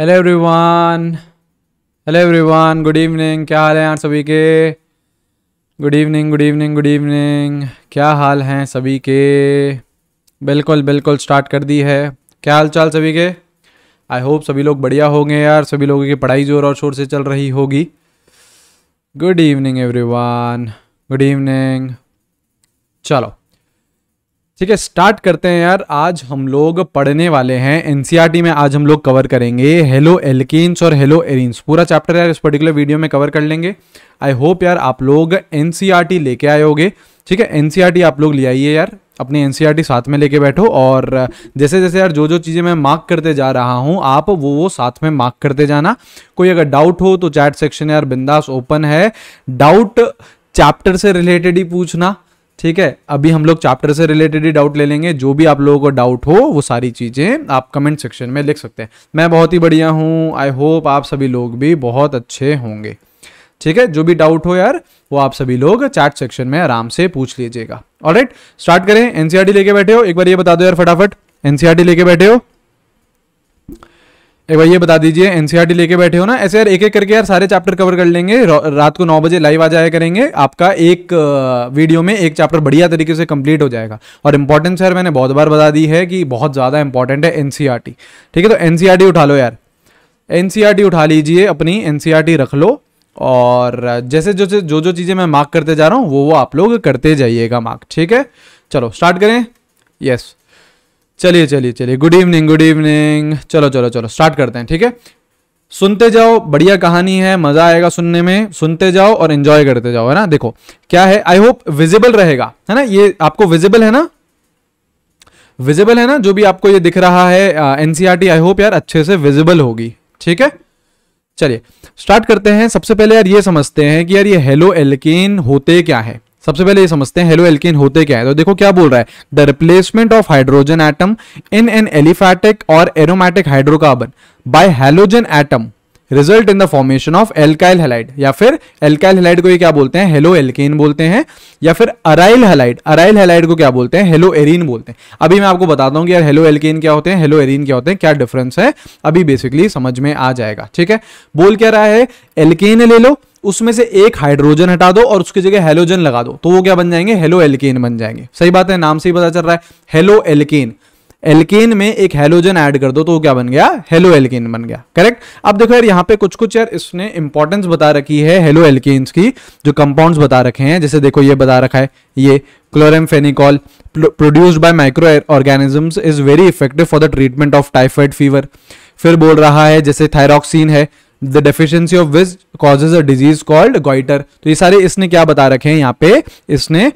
Hello everyone hello everyone good evening क्या हाल है यार सभी के good evening good evening good evening क्या हाल हैं सभी के बिल्कुल बिल्कुल स्टार्ट कर दी है क्या हाल चाल सभी के आई होप सभी लोग बढ़िया होंगे यार सभी लोगों की पढ़ाई जोर और शोर से चल रही होगी good evening everyone good evening चलो ठीक है स्टार्ट करते हैं यार आज हम लोग पढ़ने वाले हैं एनसीईआरटी e में आज हम लोग कवर करेंगे हेलो एल्किस और हेलो एरिन्स पूरा चैप्टर यार इस पर्टिकुलर वीडियो में कवर कर लेंगे आई होप यार आप लोग एनसीईआरटी e लेके आए होगे ठीक है एनसीईआरटी e आप लोग ले आइए यार अपनी एनसीईआरटी साथ में लेके बैठो और जैसे जैसे यार जो जो चीज़ें मैं मार्क करते जा रहा हूँ आप वो वो साथ में मार्क करते जाना कोई अगर डाउट हो तो चैट सेक्शन यार बिंदास ओपन है डाउट चैप्टर से रिलेटेड ही पूछना ठीक है अभी हम लोग चैप्टर से रिलेटेड ही डाउट ले लेंगे जो भी आप लोगों को डाउट हो वो सारी चीज़ें आप कमेंट सेक्शन में लिख सकते हैं मैं बहुत ही बढ़िया हूँ आई होप आप सभी लोग भी बहुत अच्छे होंगे ठीक है जो भी डाउट हो यार वो आप सभी लोग चैट सेक्शन में आराम से पूछ लीजिएगा ऑलराइट स्टार्ट करें एनसीआरटी e लेके बैठे हो एक बार ये बता दो यार फटाफट एनसीआरटी e लेके बैठे हो एक भाई ये बता दीजिए एनसीईआरटी e लेके बैठे हो ना ऐसे यार एक एक करके यार सारे चैप्टर कवर कर लेंगे रात को नौ बजे लाइव आ जाया करेंगे आपका एक वीडियो में एक चैप्टर बढ़िया तरीके से कंप्लीट हो जाएगा और इंपॉर्टेंस यार मैंने बहुत बार बता दी है कि बहुत ज़्यादा इंपॉर्टेंट है एनसीईआरटी e ठीक है तो एनसीईआरटी e उठा लो यार एनसीईआरटी उठा लीजिए अपनी एनसीईआरटी रख लो और जैसे जो जो जो चीज़ें मैं मार्क करते जा रहा हूँ वो वो आप लोग करते जाइएगा मार्क ठीक है चलो स्टार्ट करें यस चलिए चलिए चलिए गुड इवनिंग गुड इवनिंग चलो चलो चलो स्टार्ट करते हैं ठीक है सुनते जाओ बढ़िया कहानी है मजा आएगा सुनने में सुनते जाओ और एंजॉय करते जाओ है ना देखो क्या है आई होप विजिबल रहेगा है ना ये आपको विजिबल है ना विजिबल है ना जो भी आपको ये दिख रहा है एनसीआरटी आई होप यार अच्छे से विजिबल होगी ठीक है चलिए स्टार्ट करते हैं सबसे पहले यार ये समझते हैं कि यार ये हेलो एल्किन होते क्या है सबसे पहले ये समझते हैं हेलो एल्किन होते क्या है तो देखो क्या बोल रहा है the replacement of hydrogen atom in an aliphatic और aromatic hydrocarbon by halogen atom result in the formation of alkyl halide या फिर एल्काइल हेलाइड को ये क्या बोलते हैं हेलो एल्केन बोलते हैं या फिर अराइल हेलाइड अराइल हेलाइड को क्या बोलते हैं हेलो एरीन बोलते हैं अभी मैं आपको बताता हूँ कि यार हेलो एल्केन क्या होते हैं हेलो एरीन क्या होते हैं क्या डिफरेंस है अभी बेसिकली समझ में आ जाएगा ठीक है बोल क्या रहा है एल्केन ले लो उसमें से एक हाइड्रोजन हटा दो और उसकी जगह हेलोजन लगा दो तो वो क्या बन जाएंगे हेलो एल्केन बन जाएंगे सही बात है नाम से ही पता चल रहा है हेलो एल्केन एल्केन में एक हेलोजन ऐड कर दो तो वो क्या बन गया हेलो एल्केन बन गया करेक्ट अब देखो यार यहां पे कुछ कुछ यार इसने इंपॉर्टेंस बता रखी है हेलो एल्केन्स की जो कंपाउंड्स बता रखे हैं जैसे देखो ये बता रखा है ये chloramphenicol produced by micro organisms is very effective for the treatment of typhoid fever फिर बोल रहा है जैसे थायरॉक्सिन है the deficiency of which causes a disease called goitre तो ये सारे इसने क्या बता रखे हैं यहाँ पे इसने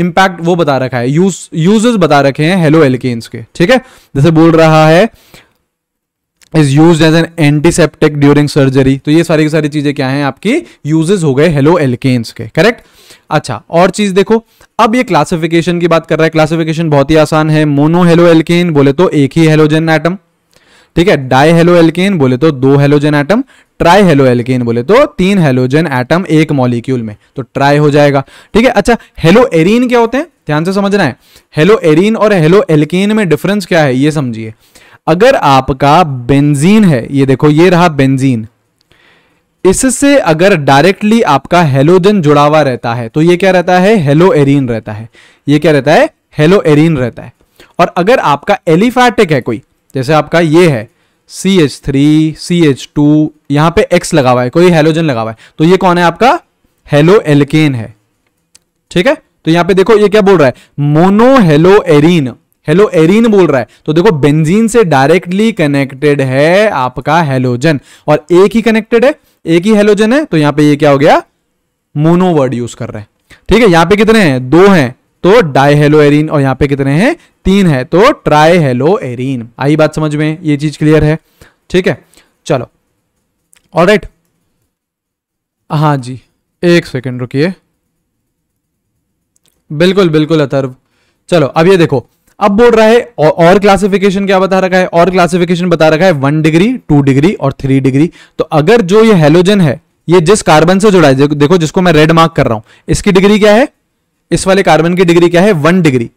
इम्पैक्ट वो बता रखा है यूज यूज बता रखे हैं हेलो एल्केन्स के ठीक है जैसे बोल रहा है is use as an antiseptic during surgery तो ये सारी की सारी चीजें क्या हैं आपकी यूजेस हो गए हेलो एल्केन्स के करेक्ट अच्छा और चीज देखो अब ये क्लासिफिकेशन की बात कर रहा है क्लासिफिकेशन बहुत ही आसान है मोनो हेलो एल्केन बोले तो एक ही हेलोजन एटम ठीक है डाई हेलो एल्केन बोले तो दो halogen atom tri halo alkene बोले तो तीन हेलोजन एटम एक मॉलिक्यूल में तो ट्राई हो जाएगा ठीक है अच्छा हेलो एरीन क्या होते हैं ध्यान से समझना है हेलो एरीन और हेलो एल्किन में डिफरेंस क्या है ये समझिए अगर आपका बेंजीन है ये देखो ये रहा बेंजीन इससे अगर डायरेक्टली आपका हेलोजन जुड़ा हुआ रहता है तो ये क्या रहता है हेलो एरीन रहता है ये क्या रहता है हेलो एरीन रहता है और अगर आपका एलिफैटिक है कोई जैसे आपका ये है C H three C H two यहां पर एक्स लगा हुआ है कोई हेलोजन लगा हुआ है तो ये कौन है आपका हेलो एलकेन है ठीक है तो यहां पे देखो ये क्या बोल रहा है mono halo arene halo arene बोल रहा है तो देखो बेंजीन से डायरेक्टली कनेक्टेड है आपका हेलोजन और एक ही कनेक्टेड है एक ही हेलोजन है तो यहां पे ये क्या हो गया मोनो वर्ड यूज कर रहे हैं ठीक है यहां पे कितने हैं दो हैं तो डाई हेलो एरीन और यहां पे कितने हैं तीन है तो ट्राई हेलो एरीन आई बात समझ में ये चीज क्लियर है ठीक है चलो ऑल राइट हाँ जी एक सेकेंड रुकिए बिल्कुल बिल्कुल अतर्व चलो अब ये देखो अब बोल रहा है और क्लासिफिकेशन क्या बता रखा है और क्लासिफिकेशन बता रखा है वन डिग्री टू डिग्री और थ्री डिग्री तो अगर जो ये हेलोजन है ये जिस कार्बन से जुड़ा है देखो जिसको मैं रेड मार्क कर रहा हूं इसकी डिग्री क्या है इस वाले कार्बन की डिग्री क्या है वन डिग्री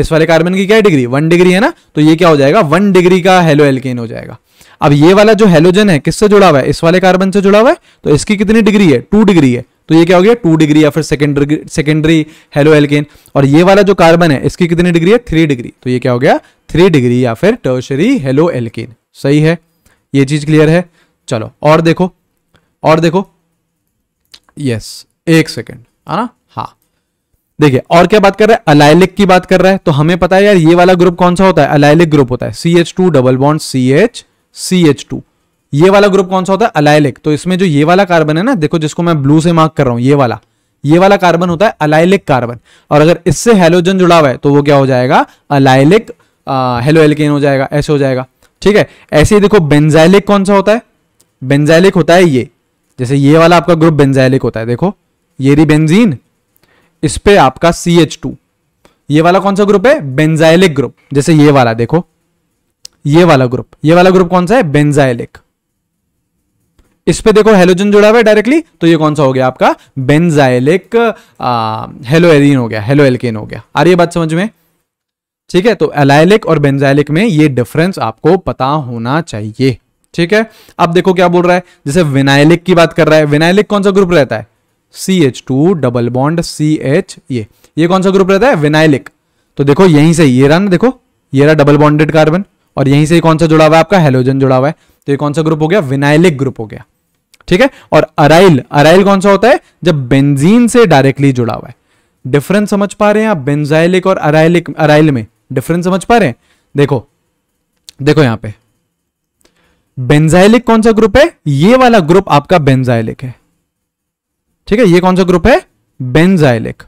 इस वाले कार्बन की क्या डिग्री वन डिग्री है ना तो ये क्या हो जाएगा वन डिग्री का हेलो एल्केन हो जाएगा अब ये वाला जो हेलोजन है किससे जुड़ा हुआ है इस वाले कार्बन से जुड़ा हुआ है तो इसकी कितनी डिग्री है टू डिग्री है तो ये क्या हो गया टू डिग्री या फिर सेकेंडरी सेकेंडरी हेलो एल्केन और ये वाला जो कार्बन है इसकी कितनी डिग्री है थ्री डिग्री तो ये क्या हो गया थ्री डिग्री या फिर टर्शरी हेलो एल्केन सही है ये चीज क्लियर है चलो और देखो और देखो यस एक सेकेंड है ना देखिए और क्या बात कर रहा है अलाइलिक की बात कर रहा है तो हमें पता है यार ये वाला ग्रुप कौन सा होता है अलाइलिक ग्रुप होता है C H two double bond C H C H two ये वाला ग्रुप कौन सा होता है अलाइलिक तो इसमें जो ये वाला कार्बन है ना देखो जिसको मैं ब्लू से मार्क कर रहा हूं ये वाला ये वाला कार्बन होता है अलाइलिक कार्बन और अगर इससे हेलोजन जुड़ा हुआ है तो वो क्या हो जाएगा अलाइलिक हेलो एल्केन हो जाएगा ऐसे हो जाएगा ठीक है ऐसे ही देखो बेंजाइलिक कौन सा होता है बेंजाइलिक होता है ये जैसे ये वाला आपका ग्रुप बेंजाइलिक होता है देखो ये री बेंजीन इस पे आपका सी एच टू ये वाला कौन सा ग्रुप है बेंजाइलिक ग्रुप जैसे ये वाला देखो ये वाला ग्रुप ये वाला ग्रुप कौन सा है बेंजाइलिक इस पे देखो हेलोजन जुड़ा हुआ है डायरेक्टली तो ये कौन सा हो गया आपका बेंजाइलिक हेलो एलिन हो गया हेलो एल्केन हो गया आ रही बात समझ में ठीक है तो एलाइलिक और बेंजाइलिक में ये डिफरेंस आपको पता होना चाहिए ठीक है अब देखो क्या बोल रहा है जैसे विनाइलिक की बात कर रहा है विनाइलिक कौन सा ग्रुप रहता है C H two double bond C H ये ये कौन सा ग्रुप रहता है विनाइलिक तो देखो यहीं से ये रहा ना देखो ये रहा डबल बॉन्डेड कार्बन और यहीं से कौन सा जुड़ा हुआ है आपका हेलोजन जुड़ा हुआ है तो ये कौन सा ग्रुप हो गया विनाइलिक ग्रुप हो गया ठीक है और अराइल अराइल कौन सा होता है जब बेंजीन से डायरेक्टली जुड़ा हुआ है डिफरेंस समझ पा रहे हैं आप बेंजाइलिक और अराइलिक अराइल में डिफरेंस समझ पा रहे हैं देखो देखो यहां पे बेंजाइलिक कौन सा ग्रुप है ये वाला ग्रुप आपका बेंजाइलिक है ठीक है ये कौन सा ग्रुप है बेंजाइलिक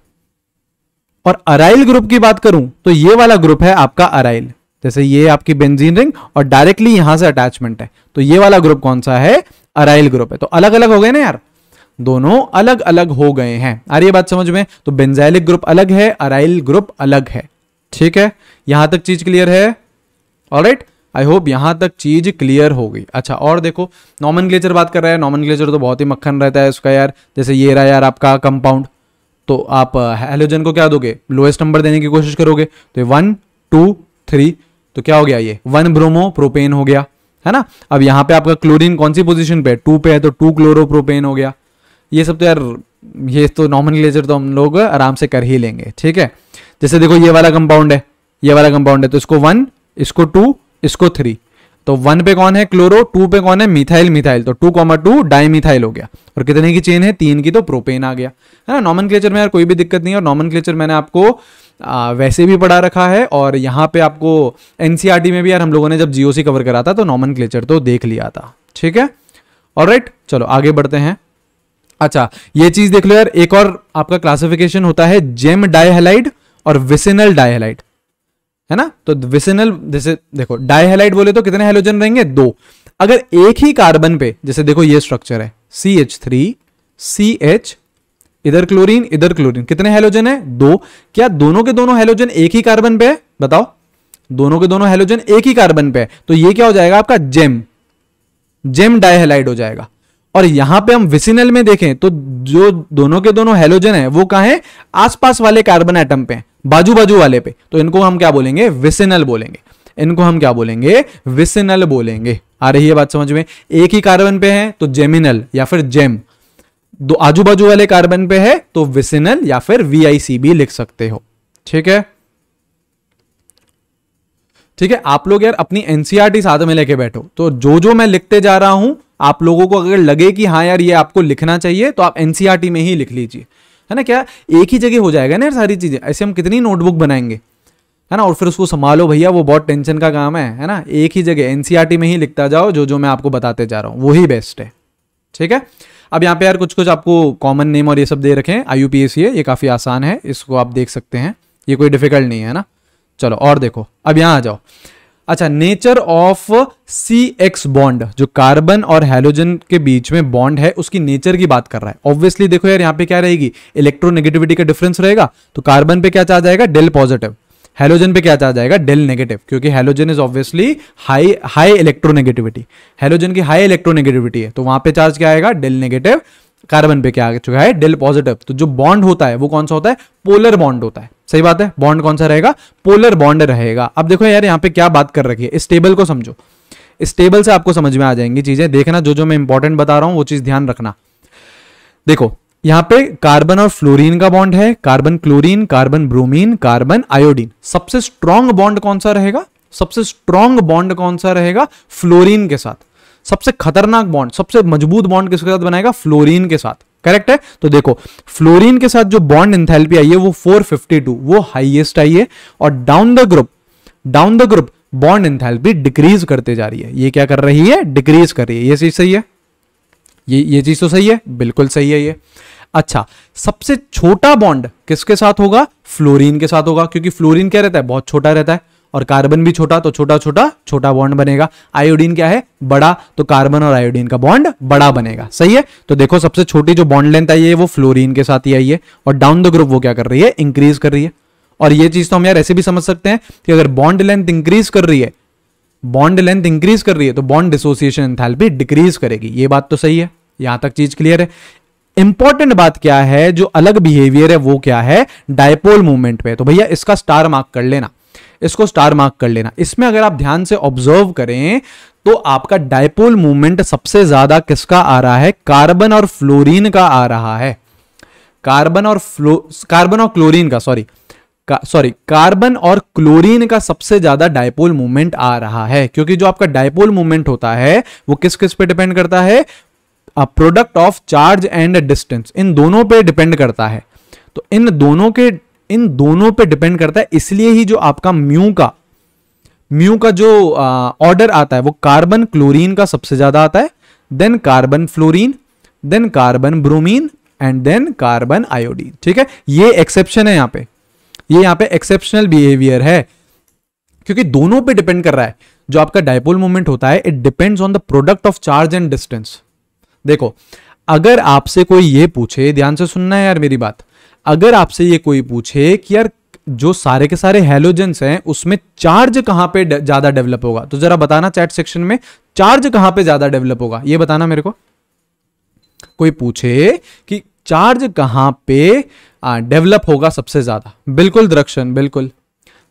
और अराइल ग्रुप की बात करूं तो ये वाला ग्रुप है आपका अराइल जैसे ये आपकी बेंजीन रिंग और डायरेक्टली यहां से अटैचमेंट है तो ये वाला ग्रुप कौन सा है अराइल ग्रुप है तो अलग अलग हो गए ना यार दोनों अलग अलग हो गए हैं आ रही बात समझ में तो बेंजाइलिक ग्रुप अलग है अराइल ग्रुप अलग है ठीक है यहां तक चीज क्लियर है ऑलराइट right? आई होप यहाँ तक चीज़ क्लियर हो गई अच्छा और देखो नॉमन बात कर रहा है नॉमन तो बहुत ही मक्खन रहता है उसका यार जैसे ये रहा यार आपका कंपाउंड तो आप हेलोजन uh, को क्या दोगे लोएस्ट नंबर देने की कोशिश करोगे तो वन टू थ्री तो क्या हो गया ये वन ब्रोमो प्रोपेन हो गया है ना अब यहाँ पे आपका क्लोरीन कौन सी पोजीशन पे है टू पे है तो टू क्लोरो प्रोपेन हो गया ये सब तो यार ये तो नॉमन लेजर तो हम लोग आराम से कर ही लेंगे ठीक है जैसे देखो ये वाला कंपाउंड है ये वाला कंपाउंड है तो इसको वन इसको टू इसको थ्री तो वन पे कौन है क्लोरो टू पे कौन है मिथाइल मिथाइल तो two comma two di methyl हो गया और कितने की चेन है तीन की तो प्रोपेन आ गया है ना नॉमन क्लेचर में यार कोई भी दिक्कत नहीं और नॉमन मैंने आपको आ, वैसे भी पढ़ा रखा है और यहाँ पे आपको एनसीआरटी e में भी यार हम लोगों ने जब जीओसी कवर करा था तो नॉमन तो देख लिया था ठीक है और चलो आगे बढ़ते हैं अच्छा ये चीज देख लो यार एक और आपका क्लासिफिकेशन होता है जेम डायहेलाइड और विसिनल डायहेलाइड है ना तो विसिनल जैसे देखो डाईहेलाइट बोले तो कितने हेलोजन रहेंगे दो अगर एक ही कार्बन पे जैसे देखो ये स्ट्रक्चर है C H three C H इधर क्लोरीन इधर क्लोरीन कितने हेलोजन है दो क्या दोनों के दोनों हेलोजन एक ही कार्बन पे है बताओ दोनों के दोनों हेलोजन एक ही कार्बन पे है तो ये क्या हो जाएगा आपका जेम जेम डायहेलाइड हो जाएगा और यहां पे हम विसिनल में देखें तो जो दोनों के दोनों हेलोजन है वो कहा है आसपास वाले कार्बन एटम पे बाजू बाजू वाले पे तो इनको हम क्या बोलेंगे विसिनल बोलेंगे इनको हम क्या बोलेंगे विसिनल बोलेंगे आ रही है बात समझ में एक ही कार्बन पे है तो जेमिनल या फिर जेम दो आजू बाजू वाले कार्बन पे है तो विसिनल या फिर वीआईसीबी लिख सकते हो ठीक है ठीक है आप लोग यार अपनी एनसीआरटी e साथ में लेके बैठो तो जो जो मैं लिखते जा रहा हूं आप लोगों को अगर लगे कि हाँ यार ये आपको लिखना चाहिए तो आप एनसीआरटी e में ही लिख लीजिए है ना क्या एक ही जगह हो जाएगा ना यार सारी चीज़ें ऐसे हम कितनी नोटबुक बनाएंगे है ना और फिर उसको संभालो भैया वो बहुत टेंशन का काम है है ना एक ही जगह एनसीईआरटी e में ही लिखता जाओ जो जो मैं आपको बताते जा रहा हूँ वही बेस्ट है ठीक है अब यहाँ पे यार कुछ कुछ आपको कॉमन नेम और ये सब दे रखे हैं I U P S C ये काफ़ी आसान है इसको आप देख सकते हैं ये कोई डिफिकल्ट नहीं है ना चलो और देखो अब यहाँ आ जाओ अच्छा nature of C X bond जो कार्बन और हेलोजन के बीच में बॉन्ड है उसकी नेचर की बात कर रहा है ऑब्वियसली देखो यार यहाँ पे क्या रहेगी इलेक्ट्रोनेगेटिविटी का डिफरेंस रहेगा तो कार्बन पे क्या चार्ज आएगा डेल पॉजिटिव हेलोजन पे क्या चार्ज आएगा डेल नेगेटिव क्योंकि halogen is obviously high high electronegativity halogen की हाई इलेक्ट्रोनेगेटिविटी है तो वहां पे चार्ज क्या आएगा डेल नेगेटिव कार्बन पे क्या आ चुका है डेल पॉजिटिव तो जो बॉन्ड होता है वो कौन सा होता है पोलर बॉन्ड होता है सही बात है बॉन्ड कौन सा रहेगा पोलर बॉन्ड रहेगा अब देखो यार यहाँ पे क्या बात कर रखी है इस टेबल को समझो इस टेबल से आपको समझ में आ जाएंगी चीजें देखना जो जो मैं इंपॉर्टेंट बता रहा हूं वो चीज ध्यान रखना देखो यहां पे कार्बन और फ्लोरीन का बॉन्ड है carbon chlorine carbon bromine carbon iodine सबसे स्ट्रॉन्ग बॉन्ड कौन सा रहेगा सबसे स्ट्रॉन्ग बॉन्ड कौन सा रहेगा फ्लोरीन के साथ सबसे खतरनाक बॉन्ड सबसे मजबूत बॉन्ड किसके साथ बनाएगा फ्लोरीन के साथ करेक्ट है तो देखो फ्लोरीन के साथ जो बॉन्ड इंथैल्पी आई है वो 452 वो हाईएस्ट आई है और down the group down the group bond enthalpy decrease करते जा रही है ये क्या कर रही है डिक्रीज कर रही है ये चीज सही है ये ये चीज तो सही है बिल्कुल सही है ये अच्छा सबसे छोटा बॉन्ड किसके साथ होगा फ्लोरीन के साथ होगा क्योंकि फ्लोरीन क्या रहता है बहुत छोटा रहता है और कार्बन भी छोटा तो छोटा छोटा छोटा बॉन्ड बनेगा आयोडीन क्या है बड़ा तो कार्बन और आयोडीन का बॉन्ड बड़ा बनेगा सही है तो देखो सबसे छोटी जो बॉन्ड लेंथ आई है वो फ्लोरीन के साथ ही आई है और डाउन द ग्रुप वो क्या कर रही है इंक्रीज कर रही है और ये चीज तो हम यार ऐसे भी समझ सकते हैं कि अगर बॉन्ड लेंथ इंक्रीज कर रही है बॉन्ड लेंथ इंक्रीज कर रही है तो बॉन्ड डिसोसिएशन एंथैल्पी डिक्रीज करेगी ये बात तो सही है यहां तक चीज क्लियर है इंपॉर्टेंट बात क्या है जो अलग बिहेवियर है वो क्या है डायपोल मूवमेंट पे तो भैया इसका स्टार मार्क कर लेना इसको स्टार मार्क कर लेना इसमें अगर आप ध्यान से ऑब्जर्व करें तो आपका डायपोल मूवमेंट सबसे ज्यादा किसका आ रहा है कार्बन और फ्लोरीन का आ रहा है कार्बन और फ्लो कार्बन और क्लोरीन का सॉरी सॉरी कार्बन और क्लोरीन का सबसे ज्यादा डायपोल मूवमेंट आ रहा है क्योंकि जो आपका डायपोल मूवमेंट होता है वो किस किस पे डिपेंड करता है product of charge and distance इन दोनों पे डिपेंड करता है तो इन दोनों के इन दोनों पे डिपेंड करता है इसलिए ही जो आपका म्यू का म्यू का जो ऑर्डर आता है वो कार्बन क्लोरीन का सबसे ज्यादा आता है then carbon fluorine then carbon bromine and then carbon iodine ठीक है ये एक्सेप्शन है यहां पे ये यहां पे एक्सेप्शनल बिहेवियर है क्योंकि दोनों पे डिपेंड कर रहा है जो आपका डायपोल मोमेंट होता है it depends on the product of charge and distance देखो अगर आपसे कोई ये पूछे ध्यान से सुनना है यार मेरी बात अगर आपसे ये कोई पूछे कि यार जो सारे के सारे हेलोजेंस हैं उसमें चार्ज कहां पे ज्यादा डेवलप होगा तो जरा बताना चैट सेक्शन में चार्ज कहां पे ज्यादा डेवलप होगा ये बताना मेरे को कोई पूछे कि चार्ज कहां पे डेवलप होगा सबसे ज्यादा बिल्कुल दरक्षण बिल्कुल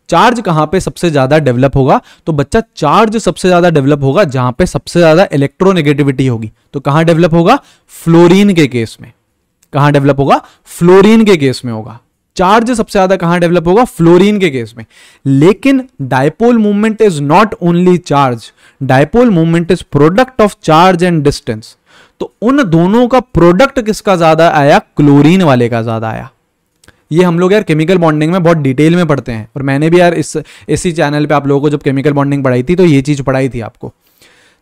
चार्ज कहां पे सबसे ज्यादा डेवलप होगा तो बच्चा चार्ज सबसे ज्यादा डेवलप होगा जहां पे सबसे ज्यादा इलेक्ट्रोनेगेटिविटी होगी तो कहां डेवलप होगा फ्लोरीन के केस में कहां डेवलप होगा फ्लोरीन के केस में होगा चार्ज सबसे ज्यादा कहां डेवलप होगा फ्लोरीन के केस में लेकिन dipole movement is not only charge dipole movement is product of charge and distance तो उन दोनों का प्रोडक्ट किसका ज्यादा आया क्लोरीन वाले का ज्यादा आया ये हम लोग यार केमिकल बॉन्डिंग में बहुत डिटेल में पढ़ते हैं और मैंने भी यार इस इसी चैनल पे आप लोगों को जब केमिकल बॉन्डिंग पढ़ाई थी तो ये चीज पढ़ाई थी आपको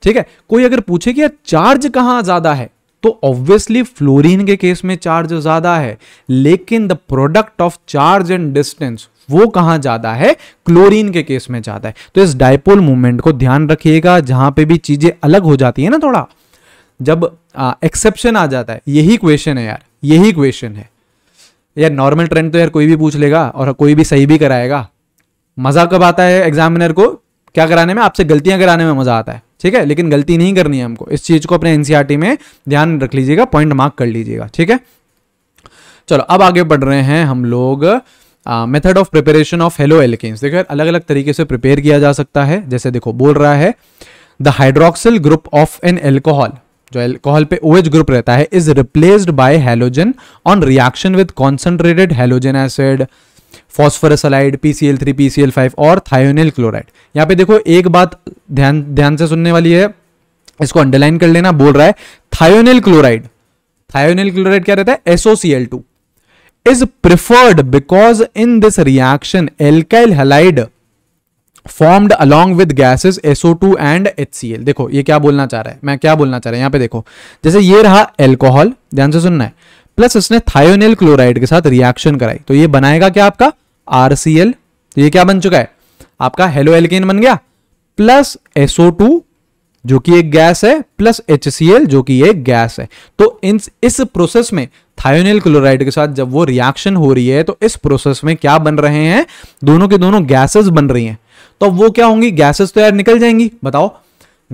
ठीक है कोई अगर पूछे कि यार चार्ज कहां ज्यादा है तो ऑब्वियसली फ्लोरीन के केस में चार्ज ज्यादा है लेकिन the product of charge and distance वो कहां ज्यादा है क्लोरीन के केस में ज्यादा है तो इस डायपोल मूवमेंट को ध्यान रखिएगा जहां पे भी चीजें अलग हो जाती है ना थोड़ा जब एक्सेप्शन आ जाता है यही क्वेश्चन है यार यही क्वेश्चन है यार नॉर्मल ट्रेंड तो यार कोई भी पूछ लेगा और कोई भी सही भी कराएगा मजा कब आता है एग्जामिनर को क्या कराने में आपसे गलतियां कराने में मजा आता है ठीक है लेकिन गलती नहीं करनी है हमको इस चीज को अपने एनसीआरटी e में ध्यान रख लीजिएगा पॉइंट मार्क कर लीजिएगा ठीक है चलो अब आगे बढ़ रहे हैं हम लोग method of preparation of halo alkanes देखो अलग अलग तरीके से प्रिपेयर किया जा सकता है जैसे देखो बोल रहा है the hydroxyl group of an alcohol जो एल्कोहल पे ओएच ग्रुप रहता है is replaced by halogen on reaction with concentrated halogen acid phosphorus halide PCl three PCl five और थायोनिल क्लोराइड यहाँ पे देखो एक बात ध्यान ध्यान से सुनने वाली है इसको अंडरलाइन कर लेना बोल रहा है थायोनिल क्लोराइड थायोनिल क्लोराइड क्या रहता है SOCl two is preferred because in this reaction alkyl halide formed along with gases SO two and H C L देखो ये क्या बोलना चाह रहा है मैं क्या बोलना चाह रहा है यहाँ पे देखो जैसे ये रहा एल्कोहल ध्यान से सुनना है प्लस इसने थायोनिल क्लोराइड के साथ रिएक्शन कराई तो ये बनाएगा क्या आपका तो ये क्या बन चुका है आपका हेलो एल्केन बन गया प्लस SO2 जो कि एक गैस है प्लस HCl जो कि एक गैस है तो इन इस प्रोसेस में थायोनिल क्लोराइड के साथ जब वो रिएक्शन हो रही है तो इस प्रोसेस में क्या बन रहे हैं दोनों के दोनों गैसेस बन रही हैं तो वो क्या होंगी गैसेस तो यार निकल जाएंगी बताओ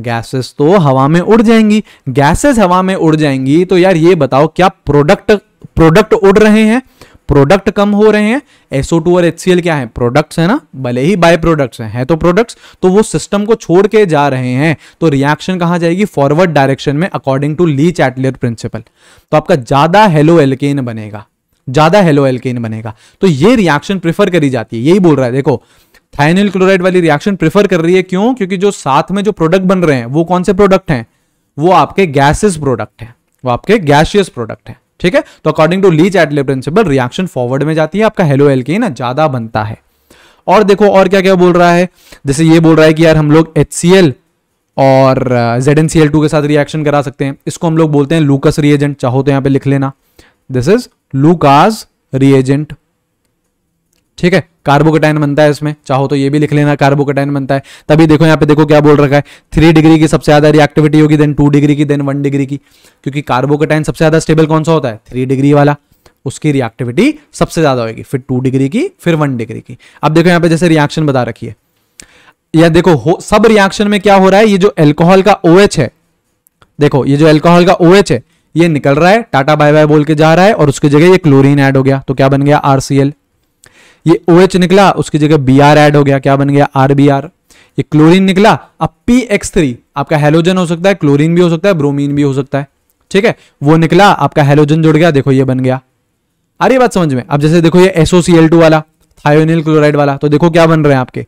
गैसेस तो हवा में उड़ जाएंगी गैसेस हवा में उड़ जाएंगी तो यार ये बताओ क्या प्रोडक्ट प्रोडक्ट उड़ रहे हैं प्रोडक्ट कम हो रहे हैं SO2 और HCl क्या है प्रोडक्ट्स है ना भले ही बाय प्रोडक्ट्स हैं है तो प्रोडक्ट्स तो वो सिस्टम को छोड़ के जा रहे हैं तो रिएक्शन कहां जाएगी फॉरवर्ड डायरेक्शन में according to Le Chatelier principle तो आपका ज्यादा हेलो एल्केन बनेगा ज्यादा हेलो एल्केन बनेगा तो ये रिएक्शन प्रिफर करी जाती है यही बोल रहा है देखो थाइनिल क्लोराइड वाली रिएक्शन प्रिफर कर रही है क्यों क्योंकि जो साथ में जो प्रोडक्ट बन रहे हैं वो कौन से प्रोडक्ट हैं वो आपके गैसेस प्रोडक्ट हैं वो आपके गैशियस प्रोडक्ट हैं ठीक है तो according to Le Chatelier principle reaction forward में जाती है आपका हेलो एल के ना ज्यादा बनता है और देखो और क्या क्या बोल रहा है जैसे ये बोल रहा है कि यार हम लोग एच और जेड के साथ रिएक्शन करा सकते हैं इसको हम लोग बोलते हैं लूकस रिएजेंट चाहो तो यहां पे लिख लेना दिस इज लूकास रिएजेंट ठीक है कार्बोकेटाइन बनता है इसमें चाहो तो ये भी लिख लेना कार्बोकेटाइन बनता है तभी देखो यहाँ पे देखो क्या बोल रखा है थ्री डिग्री की सबसे ज्यादा रिएक्टिविटी होगी देन टू डिग्री की देन वन डिग्री की क्योंकि कार्बोकेटाइन सबसे ज्यादा स्टेबल कौन सा होता है थ्री डिग्री वाला उसकी रिएक्टिविटी सबसे ज्यादा होगी फिर टू डिग्री की फिर वन डिग्री की अब देखो यहाँ पे जैसे रिएक्शन बता रखी है या देखो सब रिएक्शन में क्या हो रहा है ये जो एल्कोहल का ओ OH है देखो ये जो एल्कोहल का ओ OH है ये निकल रहा है टाटा बाय बाय बोल के जा रहा है और उसकी जगह ये क्लोरीन ऐड हो गया तो क्या बन गया आरसीएल ये ओ OH निकला उसकी जगह बी आर एड हो गया क्या बन गया आर बी आर ये क्लोरीन निकला अब पी एक्स थ्री आपका हेलोजन हो सकता है क्लोरीन भी हो सकता है ब्रोमीन भी हो सकता है ठीक है वो निकला आपका हेलोजन जुड़ गया देखो ये बन गया आ रही बात समझ में अब जैसे देखो ये एसओसीएल टू वाला थायोनिल क्लोराइड वाला तो देखो क्या बन रहे हैं आपके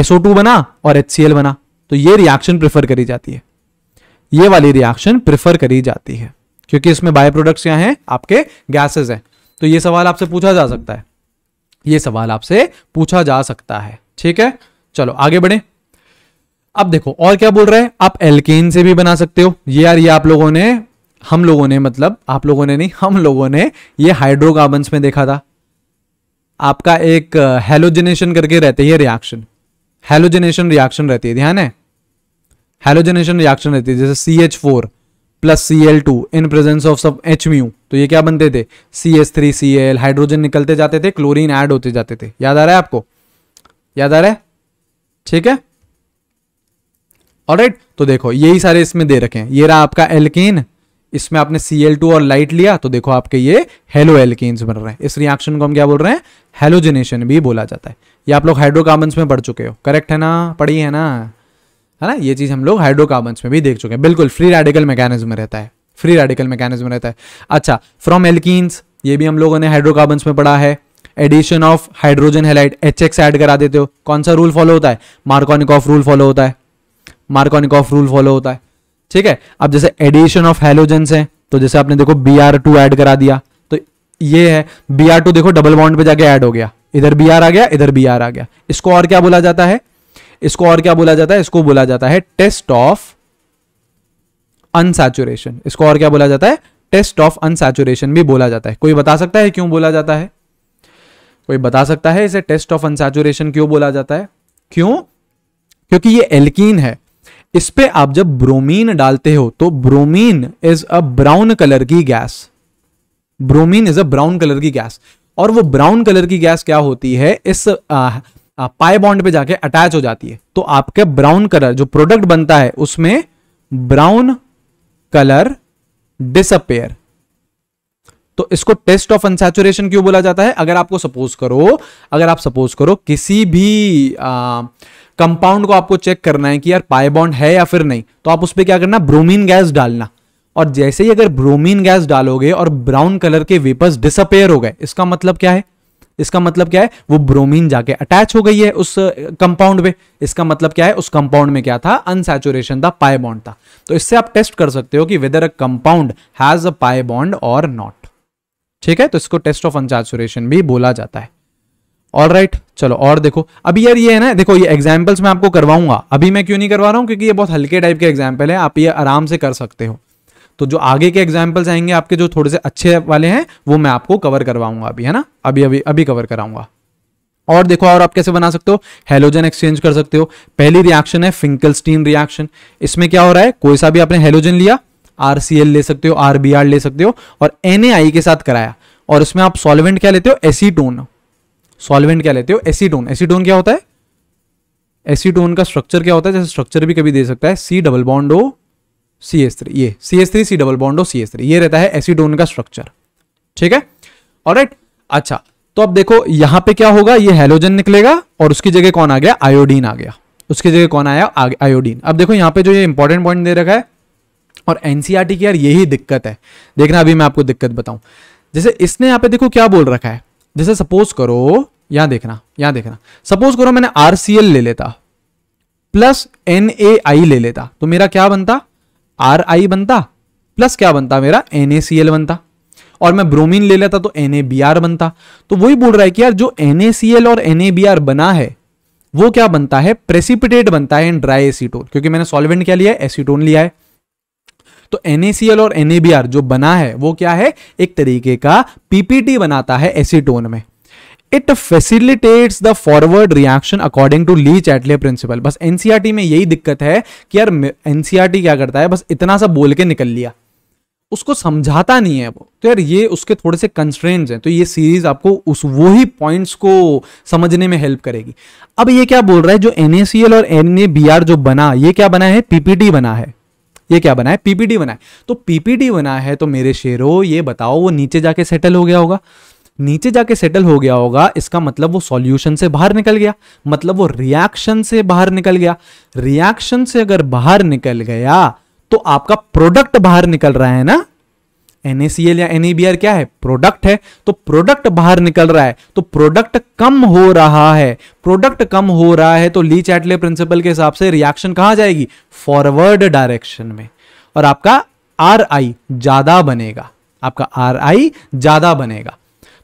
एसओ टू बना और एच बना तो ये रिएक्शन प्रिफर करी जाती है ये वाली रिएक्शन प्रिफर करी जाती है क्योंकि इसमें बायो प्रोडक्ट्स क्या है आपके गैसेज है तो ये सवाल आपसे पूछा जा सकता है ये सवाल आपसे पूछा जा सकता है ठीक है चलो आगे बढ़े अब देखो और क्या बोल रहे हैं आप एल्केन से भी बना सकते हो ये यार ये आप लोगों ने हम लोगों ने मतलब आप लोगों ने नहीं हम लोगों ने ये हाइड्रोकार्बन में देखा था आपका एक हेलोजेनेशन करके रहते हैं रिएक्शन हेलोजेनेशन रिएक्शन रहती है ध्यान है हेलोजेनेशन रिएक्शन रहती है जैसे C H four plus C L two in presence of सब एच म्यू तो ये क्या बनते थे C S three C L hydrogen निकलते जाते थे क्लोरीन ऐड होते जाते थे याद आ रहा है आपको याद आ रहा है ठीक है ऑलराइट तो देखो यही सारे इसमें दे रखे हैं ये रहा आपका एल्किन इसमें आपने सी एल टू और लाइट लिया तो देखो आपके ये हेलो एल्केन्स बन रहे हैं इस रिएक्शन को हम क्या बोल रहे हैं हेलोजिनेशन भी बोला जाता है ये आप लोग हाइड्रोकार्बन्स में पढ़ चुके हो करेक्ट है ना पढ़ी है ना है ना ये चीज़ हम लोग हाइड्रोकार्बन में भी देख चुके हैं बिल्कुल फ्री रेडिकल मैकेनिज्म रहता है फ्री रेडिकल मैकेनिज्म रहता है अच्छा फ्रॉम एल्किस ये भी हम लोगों ने हाइड्रोकार्बन में पढ़ा है addition of hydrogen halide H X add करा देते हो कौन सा रूल फॉलो होता है मार्कोनिक ऑफ रूल फॉलो होता है मार्कोनिक ऑफ रूल फॉलो होता है ठीक है अब जैसे एडिशन ऑफ हेलोजन है तो जैसे आपने देखो बी आर टू एड करा दिया तो ये है बी आर टू देखो डबल बॉन्ड पे जाके एड हो गया इधर बी आर आ गया इधर बी आर आ गया इसको और क्या बोला जाता है इसको और क्या बोला जाता है इसको बोला जाता है टेस्ट ऑफ अनसैचुरेशन इसको और क्या बोला जाता है टेस्ट ऑफ अनसेचुरेशन भी बोला जाता है कोई बता सकता है क्यों बोला जाता है कोई बता सकता है इसे टेस्ट ऑफ अनसेचुरेशन क्यों बोला जाता है क्यों क्योंकि ये एल्कीन है इस पे आप जब ब्रोमीन डालते हो तो bromine is a brown colour की gas bromine is a brown colour की गैस और वो ब्राउन कलर की गैस क्या होती है इस पाए बॉन्ड पे जाके अटैच हो जाती है तो आपके ब्राउन कलर जो प्रोडक्ट बनता है उसमें ब्राउन कलर डिसअपेयर तो इसको टेस्ट ऑफ अनसेचुरेशन क्यों बोला जाता है अगर आपको सपोज करो अगर आप सपोज करो किसी भी कंपाउंड को आपको चेक करना है कि यार पाए बॉन्ड है या फिर नहीं तो आप उस पर क्या करना ब्रोमीन गैस डालना और जैसे ही अगर ब्रोमीन गैस डालोगे और ब्राउन कलर के वेपर्स डिसअपेयर हो गए इसका मतलब क्या है इसका मतलब क्या है वो ब्रोमीन जाके अटैच हो गई है उस कंपाउंड में इसका मतलब क्या है उस कंपाउंड में क्या था अनसेचुरेशन था पाए बॉन्ड था तो इससे आप टेस्ट कर सकते हो कि whether a compound has a pi bond और नॉट ठीक है तो इसको टेस्ट ऑफ अनसेचुरेशन भी बोला जाता है ऑल राइट right, चलो और देखो अभी यार ये है ना देखो ये एग्जाम्पल्स मैं आपको करवाऊंगा अभी मैं क्यों नहीं करवा रहा हूँ क्योंकि ये बहुत हल्के टाइप के एग्जाम्पल है आप ये आराम से कर सकते हो तो जो आगे के एग्जाम्पल्स आएंगे आपके जो थोड़े से अच्छे वाले हैं वो मैं आपको कवर करवाऊंगा अभी है ना अभी अभी अभी कवर कराऊंगा और देखो और आप कैसे बना सकते हो हेलोजन एक्सचेंज कर सकते हो पहली रिएक्शन है फिंकलस्टीन रिएक्शन इसमें क्या हो रहा है कोई सा भी आपने हेलोजन लिया आरसीएल ले सकते हो आरबीआर ले सकते हो और एन के साथ कराया और इसमें आप सॉल्वेंट क्या लेते हो एसीटोन सॉल्वेंट क्या लेते हो एसीटोन एसीटोन क्या होता है एसीटोन का स्ट्रक्चर क्या होता है जैसे स्ट्रक्चर भी कभी दे सकता है C double bond O C S three ये C S three C double bond O C S three ये रहता है एसीटोन का स्ट्रक्चर ठीक है और right? अच्छा तो अब देखो यहां पे क्या होगा ये हेलोजन निकलेगा और उसकी जगह कौन आ गया आयोडीन आ गया उसकी जगह कौन आया आयोडीन अब देखो यहां पे जो ये इंपॉर्टेंट पॉइंट दे रखा है और एनसीआरटी e की यार यही दिक्कत है देखना अभी मैं आपको दिक्कत बताऊं जैसे इसने यहां पे देखो क्या बोल रखा है जैसे सपोज करो यहां देखना यहां देखना सपोज करो मैंने आरसीएल ले लेता प्लस एन ले लेता तो मेरा क्या बनता आर आई बनता प्लस क्या बनता मेरा एन बनता और मैं ब्रोमीन ले लेता तो एन बनता तो वही बोल रहा है कि यार जो एन और एन बना है वो क्या बनता है प्रेसिपिटेट बनता है इन ड्राई एसीटोन क्योंकि मैंने सॉल्वेंट क्या लिया है एसीटोन लिया है तो NaCl और NaBr जो बना है वो क्या है एक तरीके का पीपीटी बनाता है एसीटोन में it facilitates the forward reaction according to Le Chatelier principle बस एनसीआरटी e में यही दिक्कत है कि यार एनसीआरटी e क्या करता है बस इतना सा बोल के निकल लिया उसको समझाता नहीं है वो तो यार ये उसके थोड़े से कंस्ट्रेंट्स हैं तो ये सीरीज आपको उस वो ही पॉइंट्स को समझने में हेल्प करेगी अब ये क्या बोल रहा है जो एन और एन जो बना ये क्या बना है पीपीटी बना है ये क्या बना है पीपीटी बना है तो पीपीटी बना है तो मेरे शेरों ये बताओ वो नीचे जाके सेटल हो गया होगा नीचे जाके सेटल हो गया होगा इसका मतलब वो सॉल्यूशन से बाहर निकल गया मतलब वो रिएक्शन से बाहर निकल गया रिएक्शन से अगर बाहर निकल गया तो आपका प्रोडक्ट बाहर निकल रहा है ना NaCl या NaBr क्या है प्रोडक्ट है तो प्रोडक्ट बाहर निकल रहा है तो प्रोडक्ट कम हो रहा है प्रोडक्ट कम हो रहा है तो ली चैटले प्रिंसिपल के हिसाब से रिएक्शन कहां जाएगी फॉरवर्ड डायरेक्शन में और आपका आर आई ज्यादा बनेगा आपका आर आई ज्यादा बनेगा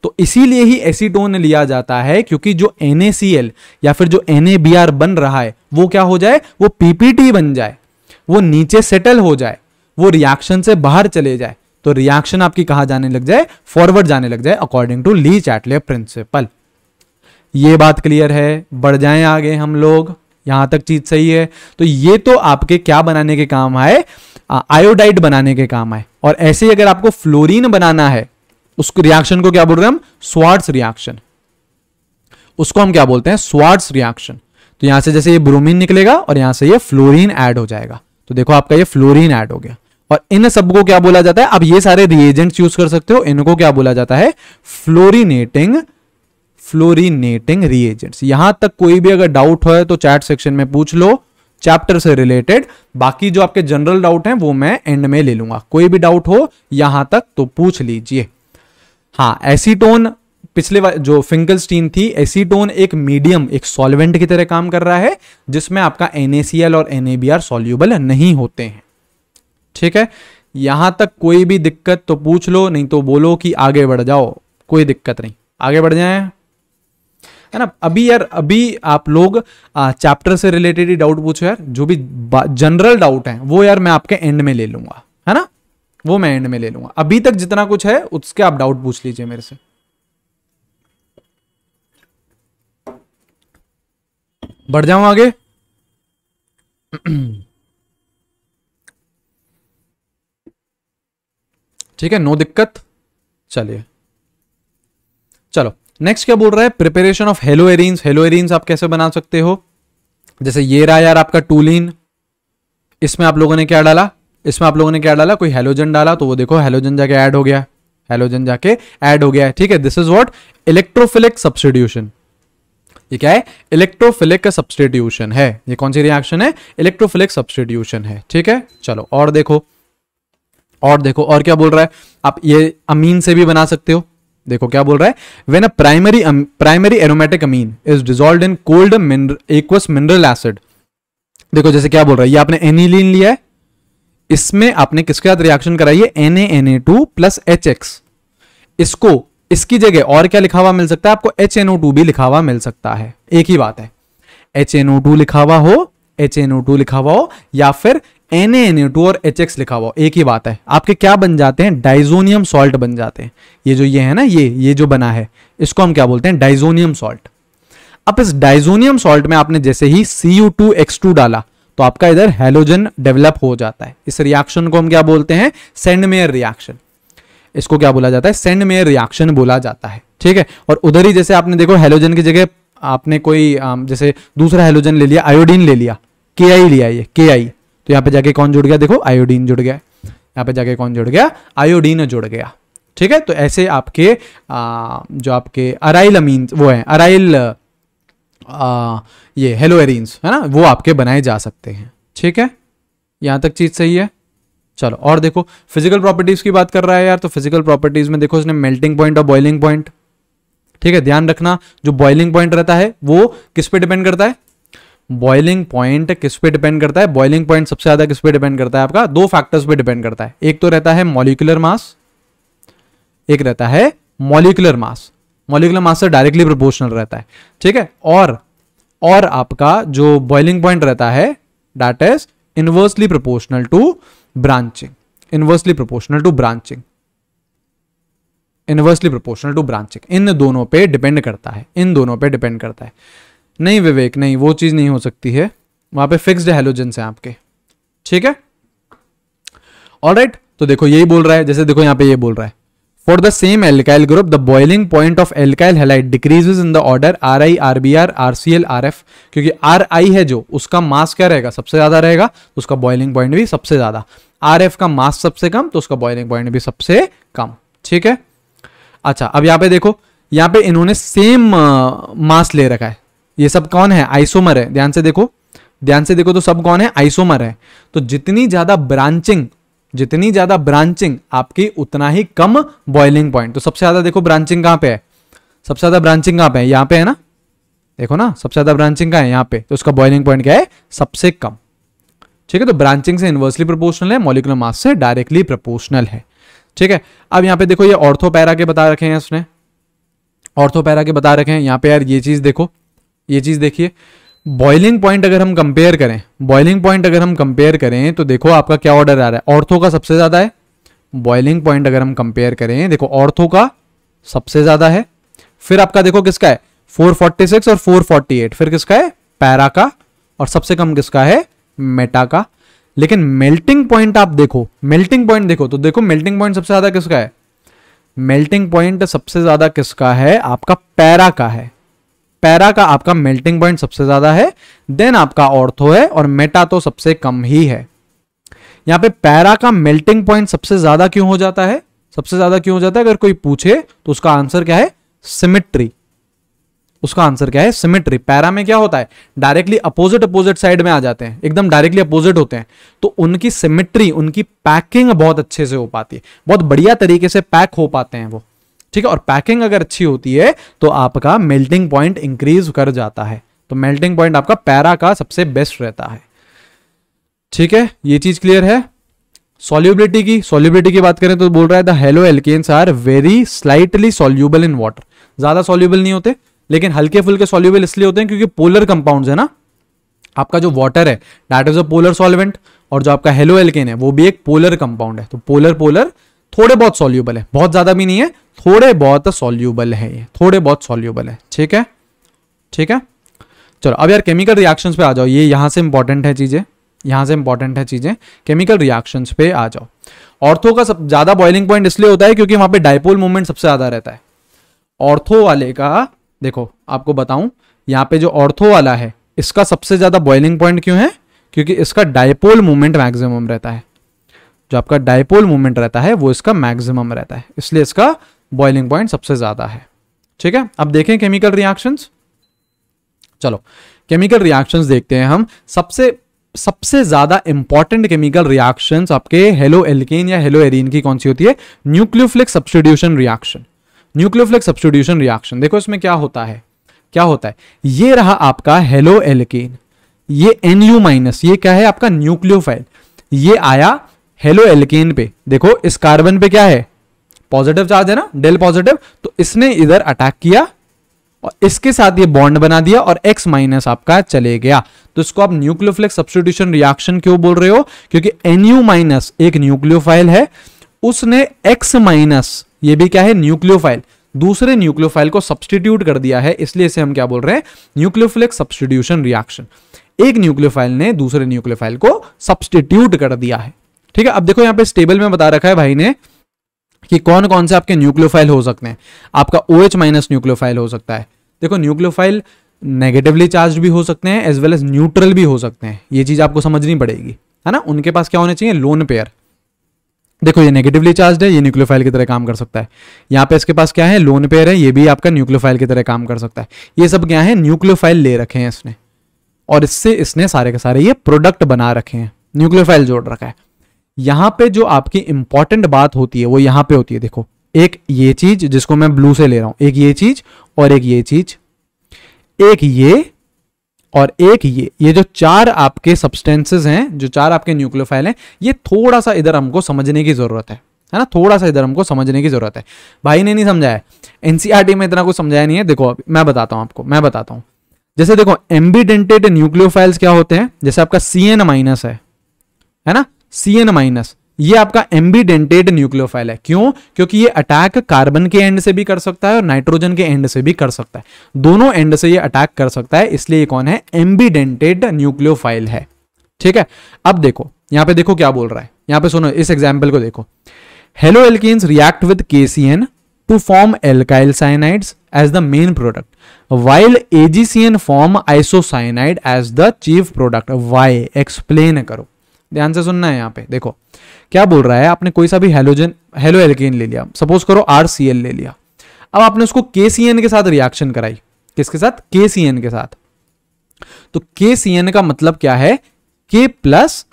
तो इसीलिए ही एसीटोन लिया जाता है क्योंकि जो एन या फिर जो एन बन रहा है वो क्या हो जाए वो पीपीटी बन जाए वो नीचे सेटल हो जाए वो रिएक्शन से बाहर चले जाए तो रिएक्शन आपकी कहा जाने लग जाए फॉरवर्ड जाने लग जाए according to Le Chatelier principle ये बात क्लियर है बढ़ जाए आगे हम लोग यहां तक चीज सही है तो ये तो आपके क्या बनाने के काम आए आयोडाइड बनाने के काम आए और ऐसे ही अगर आपको फ्लोरीन बनाना है उस रिएक्शन को क्या बोल रहे हैं हम स्वार्ट्स रिएक्शन उसको हम क्या बोलते हैं स्वार्ट्स रिएक्शन तो यहां से जैसे ये ब्रोमीन निकलेगा और यहां से ये फ्लोरीन ऐड हो जाएगा तो देखो आपका ये फ्लोरीन ऐड हो गया और इन सबको क्या बोला जाता है अब ये सारे रिएजेंट्स यूज कर सकते हो इनको क्या बोला जाता है फ्लोरिनेटिंग फ्लोरिनेटिंग रिएजेंट्स यहां तक कोई भी अगर डाउट हो तो चैट सेक्शन में पूछ लो चैप्टर से रिलेटेड बाकी जो आपके जनरल डाउट हैं वो मैं एंड में ले लूंगा कोई भी डाउट हो यहां तक तो पूछ लीजिए हाँ एसीटोन पिछले जो स्टीन थी एसीटोन एक मीडियम एक सॉल्वेंट की तरह काम कर रहा है जिसमें आपका एनएसीएल और एनएबीआर सॉल्यूबल नहीं होते हैं ठीक है यहां तक कोई भी दिक्कत तो पूछ लो नहीं तो बोलो कि आगे बढ़ जाओ कोई दिक्कत नहीं आगे बढ़ जाए है ना अभी यार अभी आप लोग चैप्टर से रिलेटेड ही डाउट पूछो यार जो भी जनरल डाउट है वो यार मैं आपके एंड में ले लूंगा है ना वो मैं एंड में ले लूंगा अभी तक जितना कुछ है उसके आप डाउट पूछ लीजिए मेरे से बढ़ जाऊं आगे ठीक है नो दिक्कत चलिए चलो नेक्स्ट क्या बोल रहा है preparation of halo arenes halo arenes आप कैसे बना सकते हो जैसे ये रहा यार आपका टूलिन इसमें आप लोगों ने क्या डाला इसमें आप लोगों ने क्या डाला कोई हेलोजन डाला तो वो देखो हेलोजन जाके ऐड हो गया हेलोजन जाके ऐड हो गया ठीक है this is what electrophilic substitution ये क्या है इलेक्ट्रोफिलिक का सब्सटीट्यूशन है ये कौन सी रिएक्शन है इलेक्ट्रोफिलिक सब्सटीट्यूशन है ठीक है चलो और देखो और देखो और क्या बोल रहा है आप ये अमीन से भी बना सकते हो देखो क्या बोल रहा है when a primary primary aromatic amine is dissolve in cold aqueous mineral acid देखो जैसे क्या बोल रहा है ये आपने एनिलीन लिया है इसमें आपने किसके साथ रिएक्शन कराई है N N A two plus H X इसको इसकी जगह और क्या लिखा हुआ मिल सकता है आपको एच एन ओ टू भी लिखा हुआ मिल सकता है एक ही बात है एच एन ओ टू लिखा हुआ हो एच एन ओ टू लिखा हुआ हो या फिर N A N A two और एच एक्स लिखा हुआ हो एक ही बात है आपके क्या बन जाते हैं डाइजोनियम सॉल्ट बन जाते हैं ये जो ये है ना ये ये जो बना है इसको हम क्या बोलते हैं डाइजोनियम सॉल्ट अब इस डाइजोनियम सॉल्ट में आपने जैसे ही C U two X two डाला तो आपका इधर हेलोजन डेवलप हो जाता है इस रिएक्शन को हम क्या बोलते हैं सेंडमेयर रिएक्शन इसको क्या बोला जाता है सेंडमेयर रिएक्शन बोला जाता है ठीक है और उधर ही जैसे आपने देखो हेलोजन की जगह आपने कोई जैसे दूसरा हेलोजन ले लिया आयोडीन ले लिया के आई लिया ये के आई तो यहां पर जाके कौन जुड़ गया देखो आयोडीन जुड़ गया यहां पर जाके कौन जुड़ गया आयोडीन जुड़ गया ठीक है तो ऐसे आपके आ, जो आपके अराइल अमीन वो है अराइल आ, ये हेलो एरिन्स है ना वो आपके बनाए जा सकते हैं ठीक है यहाँ तक चीज़ सही है चलो और देखो फिजिकल प्रॉपर्टीज़ की बात कर रहा है यार तो फिजिकल प्रॉपर्टीज़ में देखो उसने मेल्टिंग पॉइंट और बॉइलिंग पॉइंट ठीक है ध्यान रखना जो बॉइलिंग पॉइंट रहता है वो किस पे डिपेंड करता है बॉइलिंग पॉइंट किस पे डिपेंड करता है बॉइलिंग पॉइंट सबसे ज़्यादा किस पे डिपेंड करता है आपका दो फैक्टर्स पर डिपेंड करता है एक तो रहता है मॉलिकुलर मास एक रहता है molecular mass molecular master directly proportional रहता है ठीक है और और आपका जो बॉइलिंग पॉइंट रहता है that is inversely proportional to branching inversely proportional to branching inversely proportional to branching इन दोनों पे डिपेंड करता है इन दोनों पे डिपेंड करता है नहीं विवेक नहीं वो चीज़ नहीं हो सकती है वहां पे फिक्स्ड हेलोजेंस है आपके ठीक है ऑलराइट right, तो देखो यही बोल रहा है जैसे देखो यहां पे ये बोल रहा है For the same alkyl group, the boiling point of alkyl halide decreases in the order Ri, Rbr, RCl, Rf क्योंकि Ri है जो उसका मास क्या रहेगा सबसे ज्यादा रहेगा तो उसका बॉइलिंग पॉइंट भी सबसे ज्यादा Rf का मास सबसे कम तो उसका बॉइलिंग पॉइंट भी सबसे कम ठीक है अच्छा अब यहाँ पे देखो यहाँ पे इन्होंने सेम मास ले रखा है ये सब कौन है आइसोमर है ध्यान से देखो ध्यान से देखो तो सब कौन है आइसोमर है तो जितनी ज्यादा ब्रांचिंग जितनी ज्यादा ब्रांचिंग आपकी उतना ही कम बॉइलिंग पॉइंट तो सबसे ज्यादा देखो ब्रांचिंग कहां पे है सबसे ज्यादा ब्रांचिंग कहां पे है यहां पे है ना देखो ना सबसे ज्यादा ब्रांचिंग कहां है यहां पे तो उसका बॉइलिंग पॉइंट क्या है सबसे कम ठीक है तो ब्रांचिंग से इन्वर्सली प्रोपोर्शनल है मोलिकुलर मास से डायरेक्टली प्रोपोर्शनल है ठीक है अब यहां पर देखो ये ऑर्थोपैरा के बता रखे हैं उसने ऑर्थोपैरा के बता रखे हैं यहां पर यार ये चीज देखो ये चीज देखिए बॉइलिंग पॉइंट अगर हम कंपेयर करें बॉइलिंग पॉइंट अगर हम कंपेयर करें तो देखो आपका क्या ऑर्डर आ रहा है ऑर्थो का सबसे ज़्यादा है बॉइलिंग पॉइंट अगर हम कंपेयर करें देखो ऑर्थो का सबसे ज़्यादा है फिर आपका देखो किसका है 446 और 448 फिर किसका है पैरा का और सबसे कम किसका है मेटा का लेकिन मेल्टिंग पॉइंट आप देखो मेल्टिंग पॉइंट देखो तो देखो मेल्टिंग पॉइंट सबसे ज़्यादा किसका है मेल्टिंग पॉइंट सबसे ज़्यादा किसका है आपका पैरा का है पैरा का आपका मेल्टिंग पॉइंट सबसे ज्यादा है देन आपका ऑर्थो है और मेटा तो सबसे कम ही है यहां पे पैरा का मेल्टिंग पॉइंट सबसे ज्यादा क्यों हो जाता है सबसे ज्यादा क्यों हो जाता है अगर कोई पूछे तो उसका आंसर क्या है सिमिट्री उसका आंसर क्या है सिमिट्री पैरा में क्या होता है डायरेक्टली अपोजिट अपोजिट साइड में आ जाते हैं एकदम डायरेक्टली अपोजिट होते हैं तो उनकी सिमिट्री उनकी पैकिंग बहुत अच्छे से हो पाती है बहुत बढ़िया तरीके से पैक हो पाते हैं वो ठीक है और पैकिंग अगर अच्छी होती है तो आपका मेल्टिंग पॉइंट इंक्रीज कर जाता है तो मेल्टिंग पॉइंट आपका पैरा का सबसे बेस्ट रहता है ठीक है ये चीज क्लियर है सोल्यूबिलिटी की सोल्यूबिलिटी की बात करें तो बोल रहा है the halo alkanes are very slightly soluble in water ज्यादा सोल्यूबल नहीं होते लेकिन हल्के फुल्के सोल्यूबल इसलिए होते हैं क्योंकि पोलर कंपाउंड है ना आपका जो वाटर है that is a polar solvent और जो आपका हेलो एल्केन है वो भी एक पोलर कंपाउंड है तो पोलर पोलर थोड़े बहुत सोल्यूबल है बहुत ज्यादा भी नहीं है थोड़े बहुत सॉल्यूबल है ये थोड़े बहुत सॉल्यूबल है ठीक है ठीक है चलो अब यार केमिकल रिएक्शंस पे आ जाओ ये यहाँ से इंपॉर्टेंट है चीज़ें यहाँ से इंपॉर्टेंट है चीज़ें केमिकल रिएक्शंस पे आ जाओ ऑर्थो का सब ज़्यादा बॉइलिंग पॉइंट इसलिए होता है क्योंकि वहां पे डायपोल मूवमेंट सबसे ज़्यादा रहता है ऑर्थो वाले का देखो आपको बताऊं यहाँ पे जो ऑर्थो वाला है इसका सबसे ज़्यादा बॉइलिंग पॉइंट क्यों है क्योंकि इसका डायपोल मूवमेंट मैक्सिमम रहता है जो आपका डायपोल मूवमेंट रहता है वो इसका मैक्सिमम रहता है इसलिए इसका बॉइलिंग पॉइंट सबसे ज़्यादा है ठीक है अब देखें केमिकल रिएक्शंस चलो केमिकल रिएक्शंस देखते हैं हम सबसे सबसे ज्यादा इंपॉर्टेंट केमिकल रिएक्शंस आपके हेलो एल्केन या हेलो एरिन की कौन सी होती है nucleophilic substitution reaction nucleophilic substitution reaction देखो इसमें क्या होता है क्या होता है ये रहा आपका हेलो एल्केन ये एन यू माइनस ये क्या है आपका न्यूक्लियोफाइल ये आया हेलो एल्केन पे देखो इस कार्बन पे क्या है पॉजिटिव चार्ज है ना डेल पॉजिटिव तो इसने इधर अटैक किया और इसके साथ ये बॉन्ड बना दिया और x माइनस आपका चले गया तो इसको आप न्यूक्लियोफिलिक सब्सटीट्यूशन रिएक्शन क्यों बोल रहे हो क्योंकि NU माइनस एक न्यूक्लियोफाइल है उसने x माइनस ये भी क्या है न्यूक्लियोफाइल दूसरे न्यूक्लियोफाइल को सब्सटीट्यूट कर दिया है इसलिए इसे हम क्या बोल रहे हैं न्यूक्लियोफिलिक सब्सटीट्यूशन रिएक्शन एक न्यूक्लियोफाइल ने दूसरे न्यूक्लियोफाइल को सब्सटीट्यूट कर दिया है ठीक है अब देखो यहां पर स्टेबल में बता रखा है भाई ने कि कौन कौन से आपके न्यूक्लियोफाइल हो सकते हैं आपका ओ एच माइनस न्यूक्लियोफाइल हो सकता है देखो न्यूक्लियोफाइल नेगेटिवली चार्ज भी हो सकते हैं एज वेल एज न्यूट्रल भी हो सकते हैं ये चीज़ आपको समझनी पड़ेगी है ना उनके पास क्या होने चाहिए लोन पेयर देखो ये नेगेटिवली चार्ज है ये न्यूक्लियोफाइल की तरह काम कर सकता है यहाँ पे इसके पास क्या है लोन पेयर है ये भी आपका न्यूक्लियोफाइल की तरह काम कर सकता है ये सब क्या है न्यूक्लियोफाइल ले रखे हैं इसने और इससे इसने सारे के सारे ये प्रोडक्ट बना रखे हैं न्यूक्लियोफाइल जोड़ रखा है यहां पे जो आपकी इंपॉर्टेंट बात होती है वो यहां पे होती है देखो एक ये चीज जिसको मैं ब्लू से ले रहा हूं एक ये चीज और एक ये चीज एक ये और एक ये ये जो चार आपके सब्सटेंसेस हैं जो चार आपके न्यूक्लियोफाइल हैं ये थोड़ा सा इधर हमको समझने की जरूरत है है ना थोड़ा सा इधर हमको समझने की जरूरत है भाई ने नहीं समझाया एनसीआरटी e में इतना कुछ समझाया नहीं है देखो अभी मैं बताता हूं आपको मैं बताता हूं जैसे देखो एम्बीडेंटेड न्यूक्लियोफाइल्स क्या होते हैं जैसे आपका सी एन माइनस है है ना सी एन माइनस ये आपका एम्बीडेंटेड न्यूक्लियोफाइल है क्यों क्योंकि ये अटैक कार्बन के एंड से भी कर सकता है और नाइट्रोजन के एंड से भी कर सकता है दोनों एंड से ये अटैक कर सकता है इसलिए ये कौन है एम्बीडेंटेड न्यूक्लियोफाइल है ठीक है अब देखो यहां पे देखो क्या बोल रहा है यहां पे सुनो इस एग्जाम्पल को देखो हेलो एल्किस react with K two form alkyl cyanide as the main product while AgCN form isocyanide as the chief product why explain करो ध्यान से सुनना है यहाँ पे देखो क्या बोल रहा है आपने कोई सा भी हेलोजन हेलो एल्केन ले लिया सपोज करो आर ले लिया अब आपने उसको के के साथ रिएक्शन कराई किसके साथ के के साथ तो के का मतलब क्या है के प्लस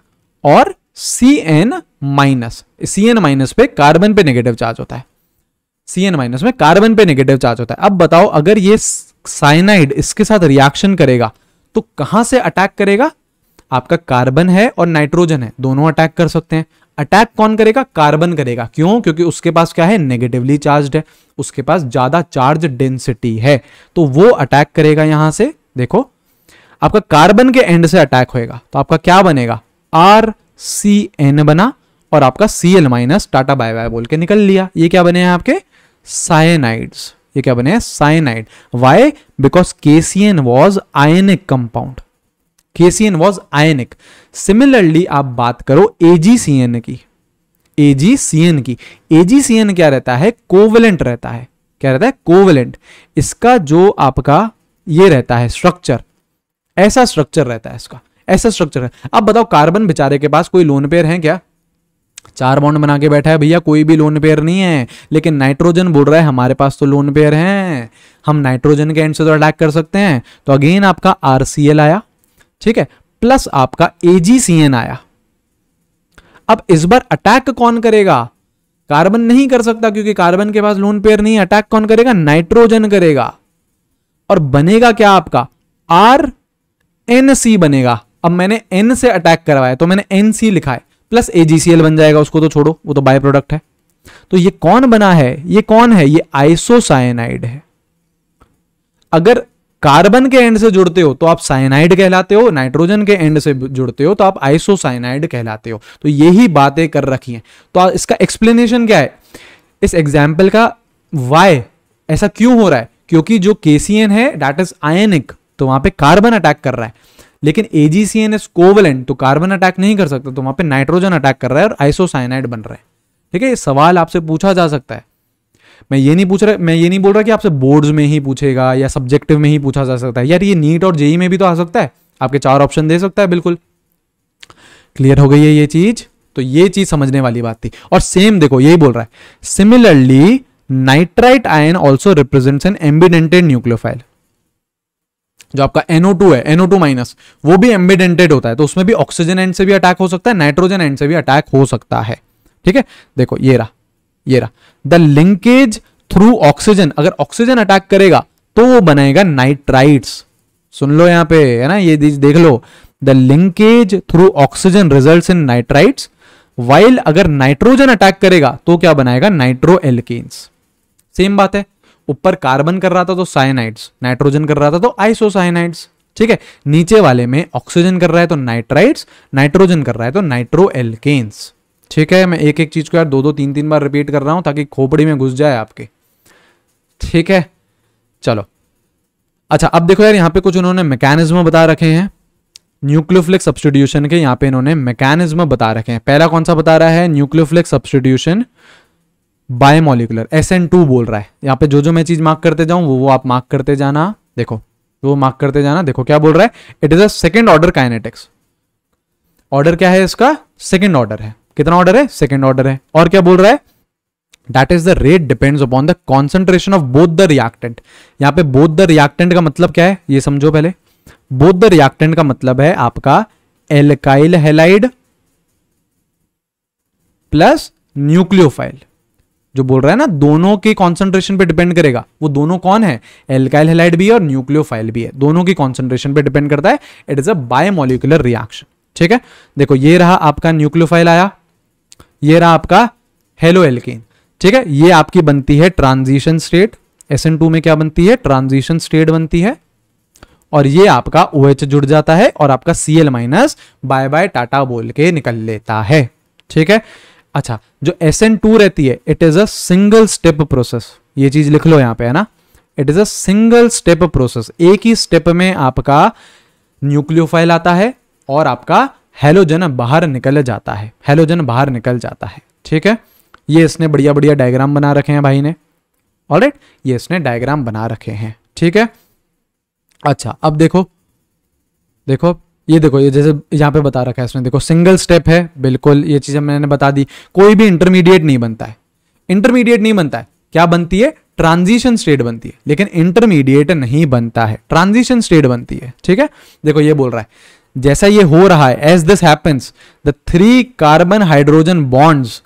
और C N minus C N minus पे कार्बन पे नेगेटिव चार्ज होता है सी एन माइनस में कार्बन पे नेगेटिव चार्ज होता है अब बताओ अगर ये साइनाइड इसके साथ रिएक्शन करेगा तो कहां से अटैक करेगा आपका कार्बन है और नाइट्रोजन है दोनों अटैक कर सकते हैं अटैक कौन करेगा कार्बन करेगा क्यों क्योंकि उसके पास क्या है नेगेटिवली चार्ज है उसके पास ज्यादा चार्ज डेंसिटी है तो वो अटैक करेगा यहां से देखो आपका कार्बन के एंड से अटैक होएगा तो आपका क्या बनेगा आर सी एन बना और आपका C L minus tata bye bye बोल के निकल लिया ये क्या बने हैं आपके साइनाइड्स ये क्या बने हैं cyanide why because KCN was ionic compound KCN was ionic similarly आप बात करो एजीसीएन की एजीसीएन की एजीसीएन क्या रहता है कोवेलेंट रहता है क्या रहता है कोवेलेंट इसका जो आपका ये रहता है स्ट्रक्चर ऐसा स्ट्रक्चर रहता है इसका ऐसा स्ट्रक्चर है अब बताओ कार्बन बेचारे के पास कोई लोन पेयर है क्या चार बॉन्ड बना के बैठा है भैया कोई भी लोन पेयर नहीं है लेकिन नाइट्रोजन बोल रहा है हमारे पास तो लोन पेयर है हम नाइट्रोजन के एंड से तो अटैक कर सकते हैं तो अगेन आपका आरसीएल आया ठीक है प्लस आपका एजीसीएन आया अब इस बार अटैक कौन करेगा कार्बन नहीं कर सकता क्योंकि कार्बन के पास लोन पेयर नहीं अटैक कौन करेगा नाइट्रोजन करेगा और बनेगा क्या आपका आर एन सी बनेगा अब मैंने एन से अटैक करवाया तो मैंने एन सी लिखा है प्लस एजीसीएल बन जाएगा उसको तो छोड़ो वो तो बाय प्रोडक्ट है तो ये कौन बना है ये कौन है ये आइसोसाइनाइड है अगर कार्बन के एंड से जुड़ते हो तो आप साइनाइड कहलाते हो नाइट्रोजन के एंड से जुड़ते हो तो आप आइसोसाइनाइड कहलाते हो तो यही बातें कर रखी हैं तो इसका एक्सप्लेनेशन क्या है इस एग्जाम्पल का वाई ऐसा क्यों हो रहा है क्योंकि जो केसीएन है डैट इज आयनिक तो वहां पे कार्बन अटैक कर रहा है लेकिन एजीसीएन इज कोवलेंट तो कार्बन अटैक नहीं कर सकता तो वहां पे नाइट्रोजन अटैक कर रहा है और आइसोसाइनाइड बन रहा है ठीक है ये सवाल आपसे पूछा जा सकता है मैं ये नहीं पूछ रहा मैं ये नहीं बोल रहा कि आपसे बोर्ड्स में ही पूछेगा या सब्जेक्टिव में ही पूछा जा सकता है यार ये नीट और जेई में भी तो आ सकता है आपके चार ऑप्शन दे सकता है बिल्कुल क्लियर हो गई है ये चीज तो ये चीज समझने वाली बात थी और सेम देखो यही बोल रहा है similarly nitrite ion also represents an ambidentate nucleophile जो आपका NO2 है NO2 माइनस वो भी एम्बिडेंटेड होता है तो उसमें भी ऑक्सीजन एंड से भी अटैक हो सकता है नाइट्रोजन एंड से भी अटैक हो सकता है ठीक है देखो ये रहा ये रहा द लिंकेज थ्रू ऑक्सीजन अगर ऑक्सीजन अटैक करेगा तो वो बनाएगा नाइट्राइट्स सुन लो यहां पे है ना ये देख लो the linkage through oxygen result in nitrites while अगर नाइट्रोजन अटैक करेगा तो क्या बनाएगा नाइट्रो एल्केन्स सेम बात है ऊपर कार्बन कर रहा था तो साइनाइड्स नाइट्रोजन कर रहा था तो आइसोसाइनाइड्स ठीक है नीचे वाले में ऑक्सीजन कर रहा है तो नाइट्राइड्स नाइट्रोजन कर रहा है तो नाइट्रो एल्केन्स ठीक है मैं एक एक चीज़ को यार दो दो तीन तीन बार रिपीट कर रहा हूं ताकि खोपड़ी में घुस जाए आपके ठीक है चलो अच्छा अब देखो यार यहां पे कुछ उन्होंने मैकेनिज्म बता रखे हैं न्यूक्लियोफ्लिक सब्सटीट्यूशन के यहाँ पे इन्होंने मैकेनिज्म बता रखे हैं पहला कौन सा बता रहा है nucleophilic substitution bimolecular S N two बोल रहा है यहां पे जो जो मैं चीज़ मार्क करते जाऊं वो वो आप मार्क करते जाना देखो वो मार्क करते जाना देखो क्या बोल रहा है it is a second order kinetics order क्या है इसका सेकेंड ऑर्डर है कितना ऑर्डर है सेकेंड ऑर्डर है और क्या बोल रहा है that is the rate depends upon the concentration of both the reactant यहाँ पे बोथ द रिएक्टेंट का मतलब क्या है ये समझो पहले बोथ द रिएक्टेंट का मतलब है आपका एल्काइल हेलाइड प्लस न्यूक्लियोफाइल जो बोल रहा है ना दोनों के कॉन्सेंट्रेशन पे डिपेंड करेगा वो दोनों कौन है एल्काइल हेलाइड भी है और न्यूक्लियोफाइल भी है दोनों की कॉन्सेंट्रेशन पे डिपेंड करता है it is a bimolecular reaction ठीक है देखो ये रहा आपका न्यूक्लियोफाइल आया ये रहा आपका हेलो एल्केन ठीक है ये आपकी बनती है ट्रांजिशन स्टेट एस टू में क्या बनती है ट्रांजिशन स्टेट बनती है और ये आपका ओ OH जुड़ जाता है और आपका C L minus bye bye tata बोल के निकल लेता है ठीक है अच्छा जो एस एन टू रहती है it is a single step process ये चीज लिख लो यहां पे है ना it is a single step process एक ही स्टेप में आपका न्यूक्लियोफाइल आता है और आपका हेलोजन बाहर निकल जाता है हेलोजन बाहर निकल जाता है ठीक है ये इसने बढ़िया बढ़िया डायग्राम बना रखे हैं भाई ने right? ये इसने डायग्राम बना रखे हैं ठीक है अच्छा अब देखो देखो ये देखो ये जैसे यहां पे बता रखा है इसने देखो सिंगल स्टेप है बिल्कुल ये चीज़ें मैंने बता दी कोई भी इंटरमीडिएट नहीं बनता है इंटरमीडिएट नहीं बनता है क्या बनती है ट्रांजिशन स्टेट बनती है लेकिन इंटरमीडिएट नहीं बनता है ट्रांजिशन स्टेट बनती है ठीक है देखो ये बोल रहा है जैसा ये हो रहा है as this happens the three carbon hydrogen bonds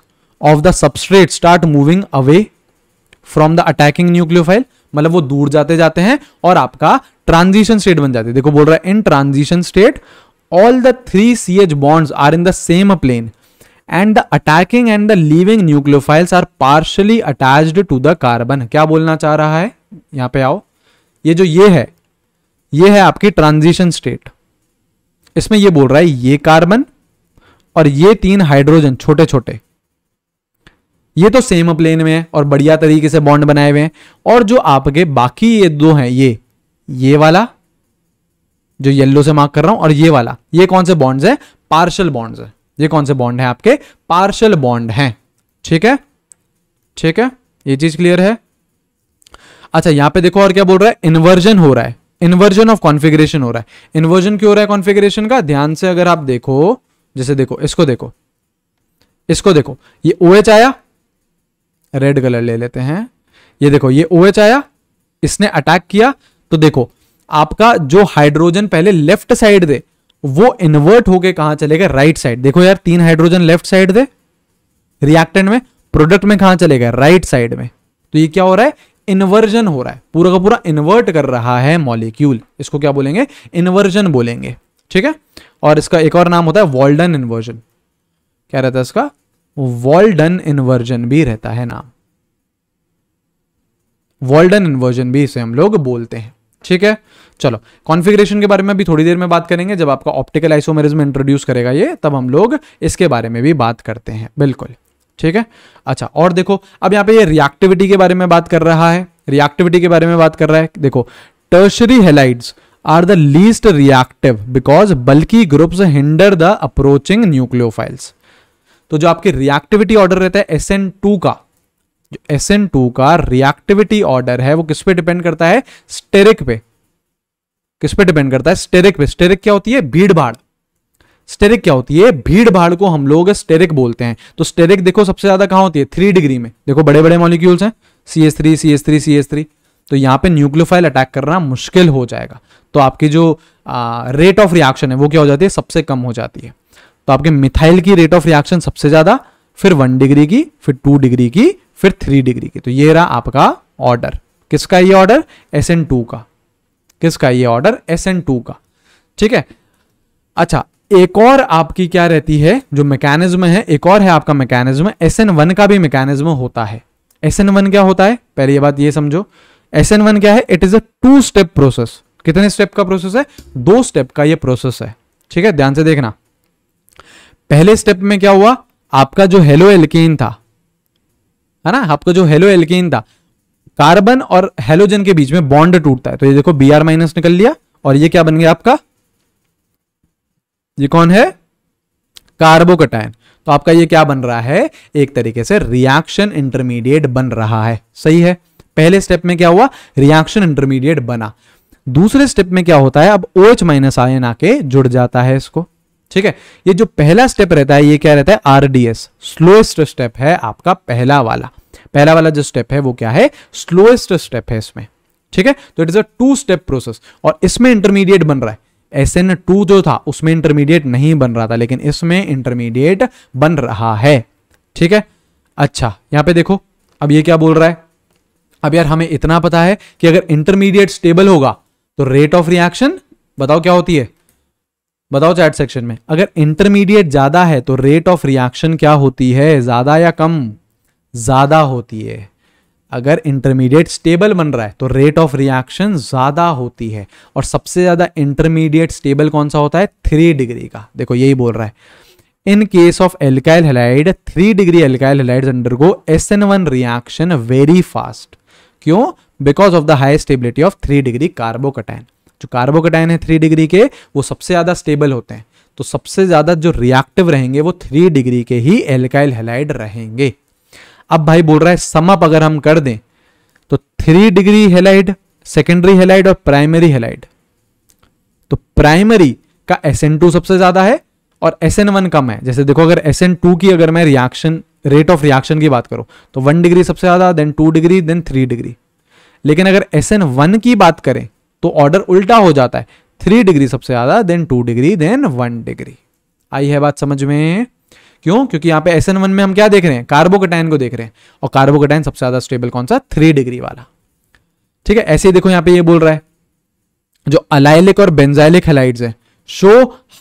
of the substrate start moving away from the attacking nucleophile मतलब वो दूर जाते जाते हैं और आपका ट्रांजिशन स्टेट बन जाते देखो बोल रहा है in transition state all the three C H bonds are in the same plane and the attacking end the leaving nucleophiles are partially attach to the carbon क्या बोलना चाह रहा है यहां पे आओ ये जो ये है ये है आपकी ट्रांजिशन स्टेट इसमें ये बोल रहा है ये कार्बन और ये तीन हाइड्रोजन छोटे छोटे ये तो सेम प्लेन में है और बढ़िया तरीके से बॉन्ड बनाए हुए हैं और जो आपके बाकी ये दो हैं ये ये वाला जो येलो से मार्क कर रहा हूं और ये वाला ये कौन से बॉन्ड्स है पार्शल बॉन्ड्स है ये कौन से बॉन्ड है आपके पार्शल बॉन्ड हैं ठीक है ठीक है ये चीज क्लियर है अच्छा यहां पे देखो और क्या बोल रहा है इन्वर्जन हो रहा है इन्वर्जन ऑफ कॉन्फिग्रेशन हो रहा है इन्वर्जन क्यों हो रहा है कॉन्फिग्रेशन का ध्यान से अगर आप देखो जैसे देखो इसको देखो इसको देखो ये ओ OH आया रेड कलर ले लेते हैं ये देखो ये ओ OH आया इसने अटैक किया तो देखो आपका जो हाइड्रोजन पहले लेफ्ट साइड दे वो इन्वर्ट होके कहा चलेगा राइट साइड देखो यार तीन hydrogen left side the reactant में प्रोडक्ट में कहा चलेगा राइट साइड में तो ये क्या हो रहा है इन्वर्जन हो रहा है पूरा का पूरा इन्वर्ट कर रहा है मॉलिक्यूल इसको क्या बोलेंगे इन्वर्जन बोलेंगे ठीक है और इसका एक और नाम होता है वॉल्डन इन्वर्जन क्या रहता है इसका वॉल्डन इन्वर्जन भी रहता है नाम वॉल्डन इन्वर्जन भी इसे हम लोग बोलते हैं ठीक है चलो कॉन्फ़िगरेशन के बारे में भी थोड़ी देर में बात करेंगे जब आपका ऑप्टिकल आइसोमेरिज्म इंट्रोड्यूस करेगा ये तब हम लोग इसके बारे में भी बात करते हैं बिल्कुल ठीक है अच्छा और देखो अब यहाँ पे ये रिएक्टिविटी के बारे में बात कर रहा है रिएक्टिविटी के बारे में बात कर रहा है देखो tertiary halides are the least reactive because bulky groups hinder the approaching nucleophiles तो जो आपके रिएक्टिविटी ऑर्डर रहता है एस का जो एस का रिएक्टिविटी ऑर्डर है वो किस पे डिपेंड करता है स्टेरिक पे किस पे डिपेंड करता है स्टेरिक पे स्टेरिक क्या होती है भीड़ भाड़ स्टेरिक क्या होती है भीड़ भाड़ को हम लोग स्टेरिक बोलते हैं तो स्टेरिक देखो सबसे ज्यादा कहाँ होती है थ्री डिग्री में देखो बड़े बड़े मॉलिक्यूल्स हैं C S three C S three C S three तो यहाँ पे न्यूक्लियोफाइल अटैक करना मुश्किल हो जाएगा तो आपकी जो रेट ऑफ रिएक्शन है वो क्या हो जाती है सबसे कम हो जाती है तो आपके मिथाइल की रेट ऑफ रिएक्शन सबसे ज्यादा फिर वन डिग्री की फिर टू डिग्री की फिर थ्री डिग्री की तो ये रहा आपका ऑर्डर किसका ये ऑर्डर एस एन टू का किसका ये ऑर्डर एस एन टू का ठीक है अच्छा एक और आपकी क्या रहती है जो मैकेनिज्म है एक और है आपका मैकेनिज्म एस एन वन का भी मैकेनिज्म होता है एस एन वन क्या होता है पहले ये बात ये समझो एस एन वन क्या है it is a two step process कितने स्टेप का प्रोसेस है दो स्टेप का ये प्रोसेस है ठीक है ध्यान से देखना पहले स्टेप में क्या हुआ आपका जो हेलो एल्किन था है ना आपका जो हेलो एल्किन था कार्बन और हेलोजन के बीच में बॉन्ड टूटता है तो ये देखो बी माइनस निकल लिया और ये क्या बन गया आपका ये कौन है कार्बोकटायन तो आपका ये क्या बन रहा है एक तरीके से रिएक्शन इंटरमीडिएट बन रहा है सही है पहले स्टेप में क्या हुआ रिएक्शन इंटरमीडिएट बना दूसरे स्टेप में क्या होता है अब ओ एच माइनस आयन आके जुड़ जाता है इसको ठीक है ये जो पहला स्टेप रहता है ये क्या रहता है आरडीएस स्लोएस्ट स्टेप है आपका पहला वाला पहला वाला जो स्टेप है वो क्या है स्लोएस्ट स्टेप है इसमें ठीक है तो it is a two step process और इसमें इंटरमीडिएट बन रहा है एस एन टू जो था उसमें इंटरमीडिएट नहीं बन रहा था लेकिन इसमें इंटरमीडिएट बन रहा है ठीक है अच्छा यहां पे देखो अब ये क्या बोल रहा है अब यार हमें इतना पता है कि अगर इंटरमीडिएट स्टेबल होगा तो रेट ऑफ रिएक्शन बताओ क्या होती है बताओ चैट सेक्शन में अगर इंटरमीडिएट ज्यादा है तो रेट ऑफ रिएक्शन क्या होती है ज्यादा या कम ज्यादा होती है अगर इंटरमीडिएट स्टेबल बन रहा है तो रेट ऑफ रिएक्शन ज्यादा होती है और सबसे ज्यादा इंटरमीडिएट स्टेबल कौन सा होता है थ्री डिग्री का देखो यही बोल रहा है in case of alkyl halide three degree alkyl halide undergo S N one reaction very fast क्यों because of the high stability of three degree carbocation जो कार्बोकटाइन है थ्री डिग्री के वो सबसे ज्यादा स्टेबल होते हैं तो सबसे ज्यादा जो रिएक्टिव रहेंगे वो थ्री डिग्री के ही एल्काइल हेलाइड रहेंगे अब भाई बोल रहा है समअप अगर हम कर दें तो three degree halide secondary halide और प्राइमरी हेलाइड तो प्राइमरी का एस सबसे ज्यादा है और एस कम है जैसे देखो अगर एस की अगर मैं रिएक्शन रेट ऑफ रिएक्शन की बात करूं तो वन डिग्री सबसे ज्यादा then two degree then three degree लेकिन अगर एस की बात करें तो ऑर्डर उल्टा हो जाता है थ्री डिग्री सबसे ज्यादा then two degree then one degree आई है बात समझ में क्यों क्योंकि यहां पे एस एन वन में हम क्या देख रहे हैं कार्बोकटाइन को देख रहे हैं और कार्बोकटाइन सबसे ज्यादा स्टेबल कौन सा थ्री डिग्री वाला ठीक है ऐसे ही देखो यहां पे ये बोल रहा है जो अलाइलिक और बेंजाइलिक हेलाइड है show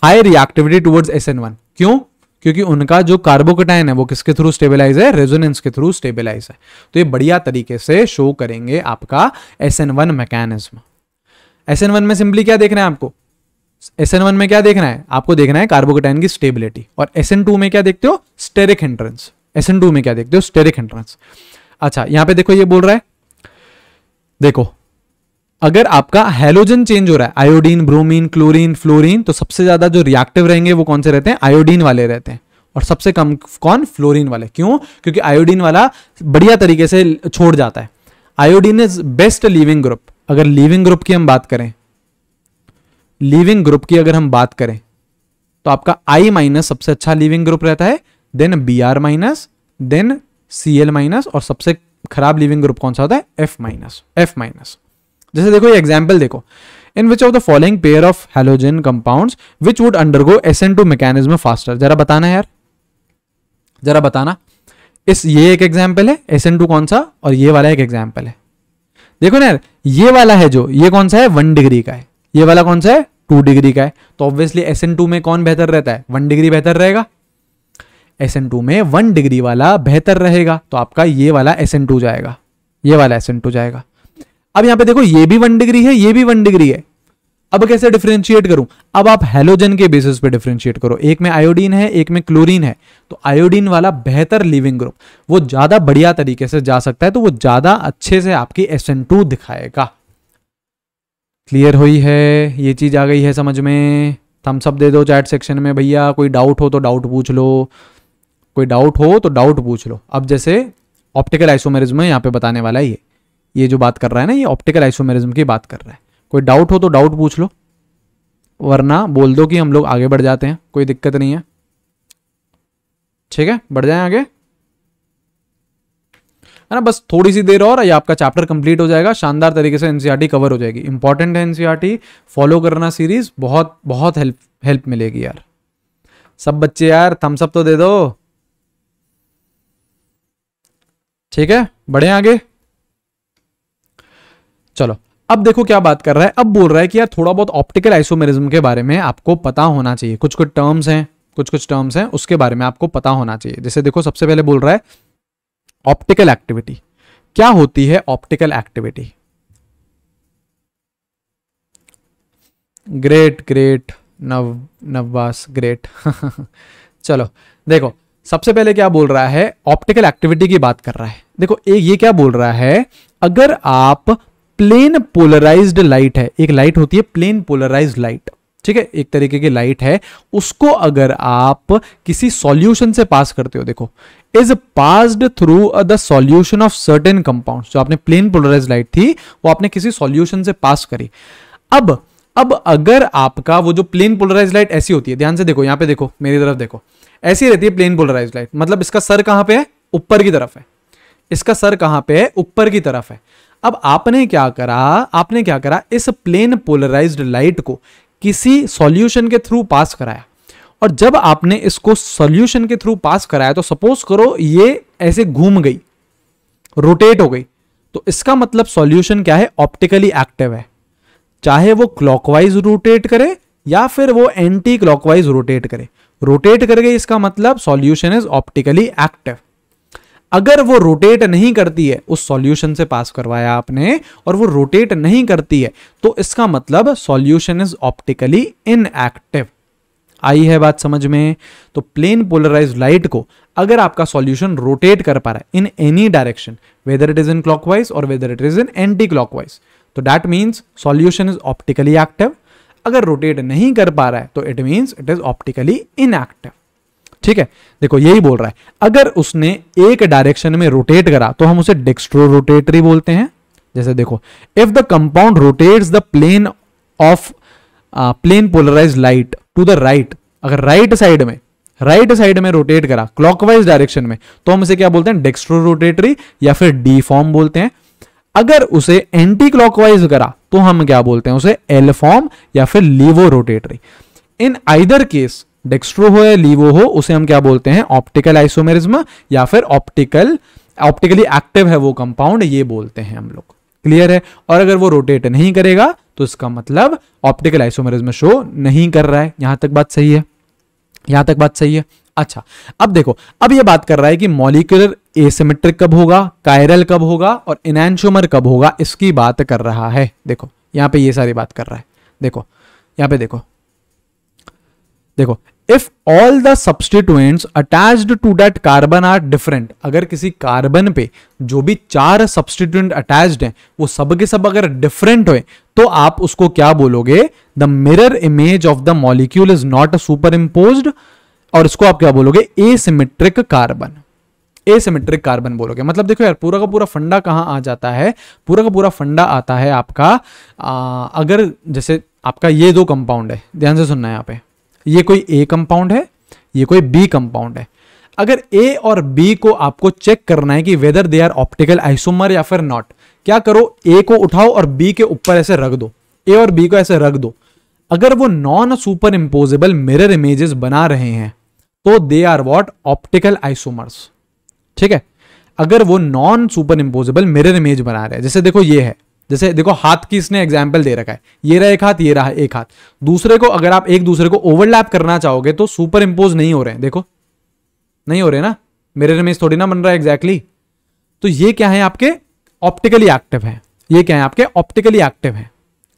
high reactivity towards S N one क्यों क्योंकि उनका जो कार्बोकटाइन है वो किसके थ्रू स्टेबलाइज है रेजोनेंस के थ्रू स्टेबलाइज है तो ये बढ़िया तरीके से शो करेंगे आपका S N one mechanism S N one में सिंपली क्या देख रहे हैं आपको एस एन वन में क्या देखना है आपको देखना है कार्बोकोटाइन की स्टेबिलिटी और एस एन टू में क्या देखते हो steric hindrance S N two में क्या देखते हो स्टेरिक एंट्रेंस अच्छा यहां पे देखो ये बोल रहा है देखो अगर आपका हेलोजन चेंज हो रहा है आयोडीन ब्रोमीन क्लोरीन फ्लोरीन तो सबसे ज्यादा जो रिएक्टिव रहेंगे वो कौन से रहते हैं आयोडीन वाले रहते हैं और सबसे कम कौन फ्लोरीन वाले क्यों क्योंकि आयोडीन वाला बढ़िया तरीके से छोड़ जाता है iodine is best leaving group अगर लिविंग ग्रुप की हम बात करें लिविंग ग्रुप की अगर हम बात करें तो आपका आई माइनस सबसे अच्छा लीविंग ग्रुप रहता है then B R minus then C L minus और सबसे खराब लीविंग ग्रुप कौन सा होता है एफ माइनस एफ माइनस जैसे देखो ये एग्जाम्पल देखो in which of the following pair of halogen compound which would undergo S N two mechanism faster जरा बताना यार जरा बताना इस ये एक एग्जाम्पल है एस एन टू कौन सा और ये वाला एक एग्जाम्पल है देखो ना यार ये वाला है जो ये कौन सा है वन डिग्री का है ये वाला कौन सा है टू डिग्री का है तो ऑब्वियसली एस में कौन बेहतर रहता है वन डिग्री बेहतर रहेगा एस में वन डिग्री वाला बेहतर रहेगा तो आपका ये वाला एस जाएगा ये वाला एस जाएगा अब यहां पे देखो ये भी वन डिग्री है ये भी वन डिग्री है अब कैसे डिफ्रेंशिएट करूं अब आप हेलोजन के बेसिस पे डिफ्रेंशिएट करो एक में आयोडीन है एक में क्लोरीन है तो आयोडीन वाला बेहतर लिविंग ग्रुप वो ज्यादा बढ़िया तरीके से जा सकता है तो वो ज्यादा अच्छे से आपकी एस दिखाएगा क्लियर हुई है ये चीज़ आ गई है समझ में थम्स अप दे दो चैट सेक्शन में भैया कोई डाउट हो तो डाउट पूछ लो कोई डाउट हो तो डाउट पूछ लो अब जैसे ऑप्टिकल आइसोमेरिज्म यहाँ पे बताने वाला है ये ये जो बात कर रहा है ना ये ऑप्टिकल आइसोमेरिज्म की बात कर रहा है कोई डाउट हो तो डाउट पूछ लो वरना बोल दो कि हम लोग आगे बढ़ जाते हैं कोई दिक्कत नहीं है ठीक है बढ़ जाए आगे है ना बस थोड़ी सी देर और ये आपका चैप्टर कंप्लीट हो जाएगा शानदार तरीके से एनसीईआरटी कवर e हो जाएगी इंपॉर्टेंट है एनसीईआरटी फॉलो e करना सीरीज बहुत बहुत हेल्प हेल्प मिलेगी यार सब बच्चे यार थम्स अप तो दे दो ठीक है बढ़े आगे चलो अब देखो क्या बात कर रहा है अब बोल रहा है कि यार थोड़ा बहुत ऑप्टिकल आइसोमेरिज्म के बारे में आपको पता होना चाहिए कुछ कुछ टर्म्स हैं कुछ कुछ टर्म्स हैं उसके बारे में आपको पता होना चाहिए जैसे देखो सबसे पहले बोल रहा है ऑप्टिकल एक्टिविटी क्या होती है ऑप्टिकल एक्टिविटी ग्रेट ग्रेट नव नववास ग्रेट चलो देखो सबसे पहले क्या बोल रहा है ऑप्टिकल एक्टिविटी की बात कर रहा है देखो एक ये क्या बोल रहा है अगर आप प्लेन पोलराइज्ड लाइट है एक लाइट होती है प्लेन पोलराइज्ड लाइट ठीक है एक तरीके की लाइट है उसको अगर आप किसी सॉल्यूशन से पास करते हो देखो is passed through the solution of certain compound जो आपने प्लेन पोलराइज लाइट थी वो आपने किसी सॉल्यूशन से पास करी अब अब अगर आपका वो जो प्लेन पोलराइज लाइट ऐसी होती है ध्यान से देखो यहां पे देखो मेरी तरफ देखो ऐसी रहती है प्लेन पोलराइज लाइट मतलब इसका सर कहां पे है ऊपर की तरफ है इसका सर कहां पे है ऊपर की तरफ है अब आपने क्या करा आपने क्या करा इस प्लेन पोलराइज्ड लाइट को किसी सॉल्यूशन के थ्रू पास कराया और जब आपने इसको सॉल्यूशन के थ्रू पास कराया तो सपोज करो ये ऐसे घूम गई रोटेट हो गई तो इसका मतलब सॉल्यूशन क्या है ऑप्टिकली एक्टिव है चाहे वो क्लॉकवाइज रोटेट करे या फिर वो एंटी क्लॉकवाइज रोटेट करे रोटेट कर गई इसका मतलब सॉल्यूशन इज ऑप्टिकली एक्टिव अगर वो रोटेट नहीं करती है उस सॉल्यूशन से पास करवाया आपने और वो रोटेट नहीं करती है तो इसका मतलब सॉल्यूशन इज ऑप्टिकली इनएक्टिव आई है बात समझ में तो प्लेन पोलराइज लाइट को अगर आपका सॉल्यूशन रोटेट कर पा रहा है in any direction whether it is in clockwise और whether it is in anticlockwise तो that means solution is optically active अगर रोटेट नहीं कर पा रहा है तो it means it is optically inactive ठीक है देखो यही बोल रहा है अगर उसने एक डायरेक्शन में रोटेट करा तो हम उसे डेक्स्ट्रो रोटेटरी बोलते हैं जैसे देखो if the compound rotates the plane of plane polarise light to the right अगर राइट right साइड में राइट right साइड में रोटेट करा क्लॉकवाइज डायरेक्शन में तो हम इसे क्या बोलते हैं डेक्स्ट्रो रोटेटरी या फिर डी फॉर्म बोलते हैं अगर उसे एंटी क्लॉकवाइज करा तो हम क्या बोलते हैं उसे एल फॉर्म या फिर laevo rotatory in either case dextro हो या लीवो हो उसे हम क्या बोलते हैं ऑप्टिकल आइसोमेरिज्म या फिर ऑप्टिकल ऑप्टिकली एक्टिव है वो कंपाउंड ये बोलते हैं हम लोग क्लियर है और अगर वो रोटेट नहीं करेगा तो इसका मतलब ऑप्टिकल में शो नहीं कर रहा है यहां तक बात सही है यहां तक बात सही है अच्छा अब देखो अब ये बात कर रहा है कि मॉलिकुलर एसिमेट्रिक कब होगा कायरल कब होगा और इनैंशोमर कब होगा इसकी बात कर रहा है देखो यहां पे ये सारी बात कर रहा है देखो यहां पे देखो देखो if all the substituents attached to that carbon are different अगर किसी कार्बन पे जो भी चार सब्सटीट्यूएंट अटैच्ड हैं वो सब के सब अगर डिफरेंट हो तो आप उसको क्या बोलोगे the mirror image of the molecule is not superimpose और इसको आप क्या बोलोगे asymmetric carbon asymmetric carbon बोलोगे मतलब देखो यार पूरा का पूरा फंडा कहाँ आ जाता है पूरा का पूरा फंडा आता है आपका आ, अगर जैसे आपका ये दो कंपाउंड है ध्यान से सुनना है यहाँ पे ये कोई ए कंपाउंड है ये कोई बी कंपाउंड है अगर ए और बी को आपको चेक करना है कि whether they are optical isomer या फिर नॉट क्या करो ए को उठाओ और बी के ऊपर ऐसे रख दो ए और बी को ऐसे रख दो अगर वो non superimposable mirror images बना रहे हैं तो they are what optical isomers ठीक है अगर वो non superimposable mirror image बना रहे हैं जैसे देखो ये है जैसे देखो हाथ की इसने एग्जाम्पल दे रखा है ये रहा एक हाथ ये रहा एक हाथ दूसरे को अगर आप एक दूसरे को ओवरलैप करना चाहोगे तो सुपर इम्पोज नहीं हो रहे हैं देखो नहीं हो रहे ना मेरे में थोड़ी ना बन रहा है एग्जैक्टली तो ये क्या है आपके ऑप्टिकली एक्टिव है ये क्या है आपके ऑप्टिकली एक्टिव है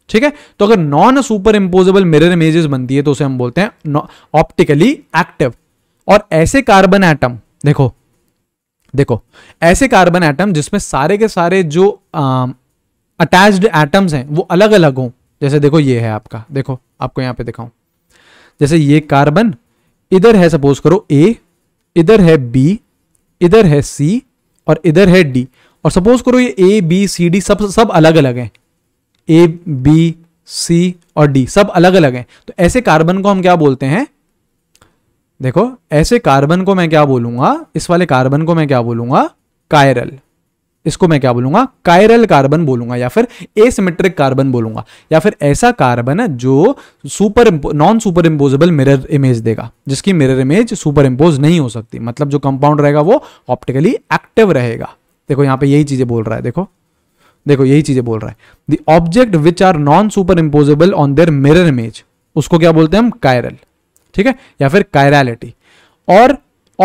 ठीक है तो अगर non superimposable mirror images बनती है तो उसे हम बोलते हैं ऑप्टिकली एक्टिव और ऐसे कार्बन एटम देखो देखो ऐसे कार्बन एटम जिसमें सारे के सारे जो अटैच्ड एटम्स हैं वो अलग अलग हों जैसे देखो ये है आपका देखो आपको यहां पे दिखाऊं जैसे ये कार्बन इधर है सपोज करो ए इधर है बी इधर है सी और इधर है डी और सपोज करो ये ए बी सी डी सब सब अलग अलग हैं ए बी सी और डी सब अलग अलग हैं तो ऐसे कार्बन को हम क्या बोलते हैं देखो ऐसे कार्बन को मैं क्या बोलूंगा इस वाले कार्बन को मैं क्या बोलूंगा कायरल इसको मैं क्या बोलूंगा कायरल कार्बन बोलूंगा या फिर एसिमेट्रिक कार्बन बोलूंगा या फिर ऐसा कार्बन है जो super non superimposable mirror image देगा जिसकी मिरर इमेज सुपर इम्पोज नहीं हो सकती मतलब जो कंपाउंड रहेगा वो ऑप्टिकली एक्टिव रहेगा देखो यहां पे यही चीजें बोल रहा है देखो देखो यही चीजें बोल रहा है the object which are non superimposable on their mirror image उसको क्या बोलते हैं हम कायरल ठीक है या फिर कायरलिटी और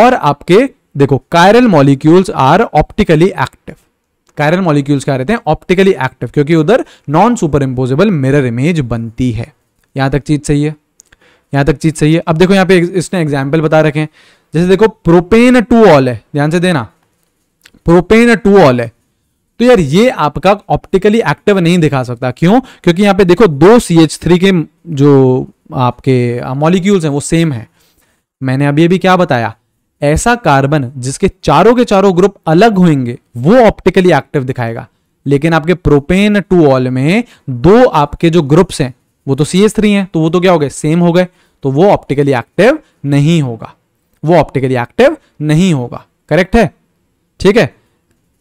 और आपके देखो chiral molecules are optically active chiral molecules क्या रहते हैं ऑप्टिकली एक्टिव क्योंकि उधर non superimposable mirror image बनती है यहाँ तक चीज सही है यहाँ तक चीज सही है अब देखो यहाँ पे इसने एग्जाम्पल बता रखे जैसे देखो प्रोपेन टू ऑल है ध्यान से देना प्रोपेन टू ऑल है तो यार ये आपका ऑप्टिकली एक्टिव नहीं दिखा सकता क्यों क्योंकि यहाँ पे देखो दो सी एच थ्री के जो आपके मॉलिक्यूल्स हैं वो सेम है मैंने अभी अभी क्या बताया ऐसा कार्बन जिसके चारों के चारों ग्रुप अलग होंगे वो ऑप्टिकली एक्टिव दिखाएगा लेकिन आपके प्रोपेन टू ऑल में दो आपके जो ग्रुप्स हैं वो तो सी एस थ्री है तो वो तो क्या हो गए सेम हो गए तो वो ऑप्टिकली एक्टिव नहीं होगा वो ऑप्टिकली एक्टिव नहीं होगा करेक्ट है ठीक है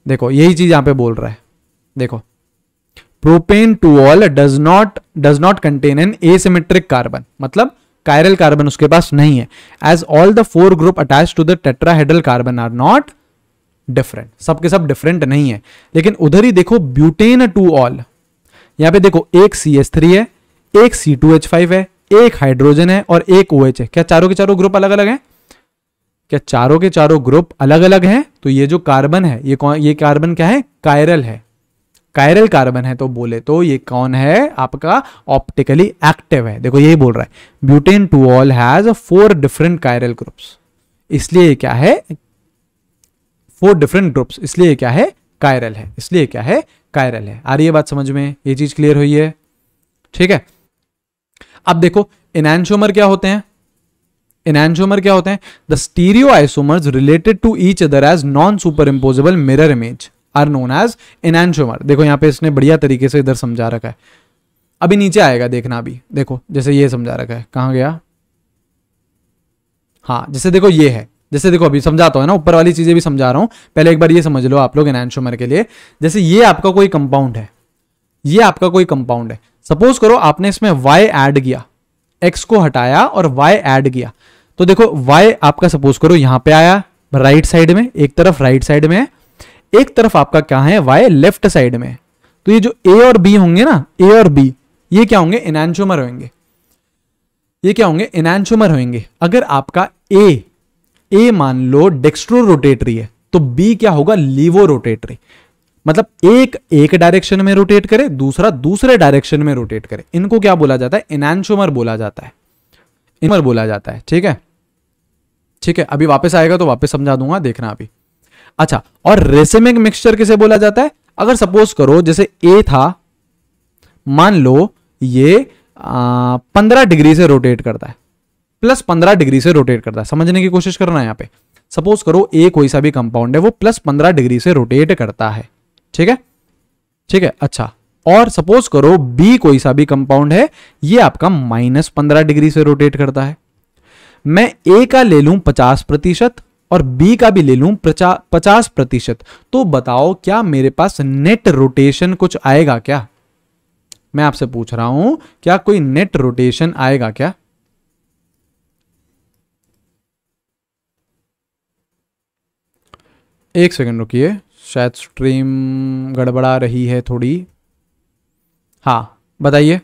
देखो यही चीज यहां पे बोल रहा है देखो propane two ol does not does not contain an asymmetric carbon मतलब कायरल कार्बन उसके पास नहीं है as all the four group attach to the tetrahedral carbon are not different सबके सब डिफरेंट नहीं है लेकिन उधर ही देखो ब्यूटेन टू ऑल यहां पे देखो एक सी एस थ्री है एक सी टू एच फाइव है एक हाइड्रोजन है और एक ओ एच है क्या चारों के चारों ग्रुप अलग अलग हैं क्या चारों के चारों ग्रुप अलग अलग हैं तो ये जो कार्बन है ये कौन ये कार्बन क्या है कायरल है कायरल कार्बन है तो बोले तो ये कौन है आपका ऑप्टिकली एक्टिव है देखो यही बोल रहा है butane two ol has four different chiral groups इसलिए क्या है फोर डिफरेंट ग्रुप्स इसलिए क्या है कायरल है इसलिए क्या है कायरल है आ रही है बात समझ में ये चीज क्लियर हुई है ठीक है अब देखो इनैनशोमर क्या होते हैं इनशोमर क्या होते हैं the stereoisomer related to each other as non superimposable mirror image are known as enantiomer देखो यहाँ पे इसने बढ़िया तरीके से इधर समझा रखा है अभी नीचे आएगा देखना अभी देखो जैसे ये समझा रखा है कहाँ गया हाँ जैसे देखो ये है जैसे देखो अभी समझाता हूँ ना ऊपर वाली चीज़ें भी समझा रहा हूँ पहले एक बार ये समझ लो आप लोग एनैंशोमर के लिए जैसे ये आपका कोई कंपाउंड है ये आपका कोई कंपाउंड है सपोज करो आपने इसमें वाई एड किया एक्स को हटाया और वाई एड किया तो देखो वाई आपका सपोज करो यहाँ पे आया राइट साइड में एक तरफ राइट साइड में है एक तरफ आपका क्या है वाई लेफ्ट साइड में तो ये जो ए और बी होंगे ना ए और बी ये क्या होंगे इनैंशोमर होंगे ये क्या होंगे इनैंशोमर होंगे अगर आपका ए ए मान लो डेक्स्ट्रो रोटेटरी है तो बी क्या होगा लीवो रोटेटरी मतलब एक एक डायरेक्शन में रोटेट करे दूसरा दूसरे डायरेक्शन में रोटेट करे इनको क्या बोला जाता है इनैंशोमर बोला जाता है इनमर बोला जाता है ठीक है ठीक है अभी वापस आएगा तो वापस समझा दूंगा देखना अभी अच्छा और रेसेमिक मिक्सचर किसे बोला जाता है अगर सपोज करो जैसे ए था मान लो ये पंद्रह डिग्री से रोटेट करता है प्लस पंद्रह डिग्री से रोटेट करता है समझने की कोशिश करना यहां पे सपोज करो ए कोई सा भी कंपाउंड है वो प्लस पंद्रह डिग्री से रोटेट करता है ठीक है ठीक है अच्छा और सपोज करो बी कोई सा भी कंपाउंड है ये आपका माइनस पंद्रह डिग्री से रोटेट करता है मैं ए का ले लू पचास प्रतिशत और बी का भी ले लूं पचास प्रतिशत तो बताओ क्या मेरे पास नेट रोटेशन कुछ आएगा क्या मैं आपसे पूछ रहा हूं क्या कोई नेट रोटेशन आएगा क्या एक सेकंड रुकिए शायद स्ट्रीम गड़बड़ा रही है थोड़ी हाँ बताइए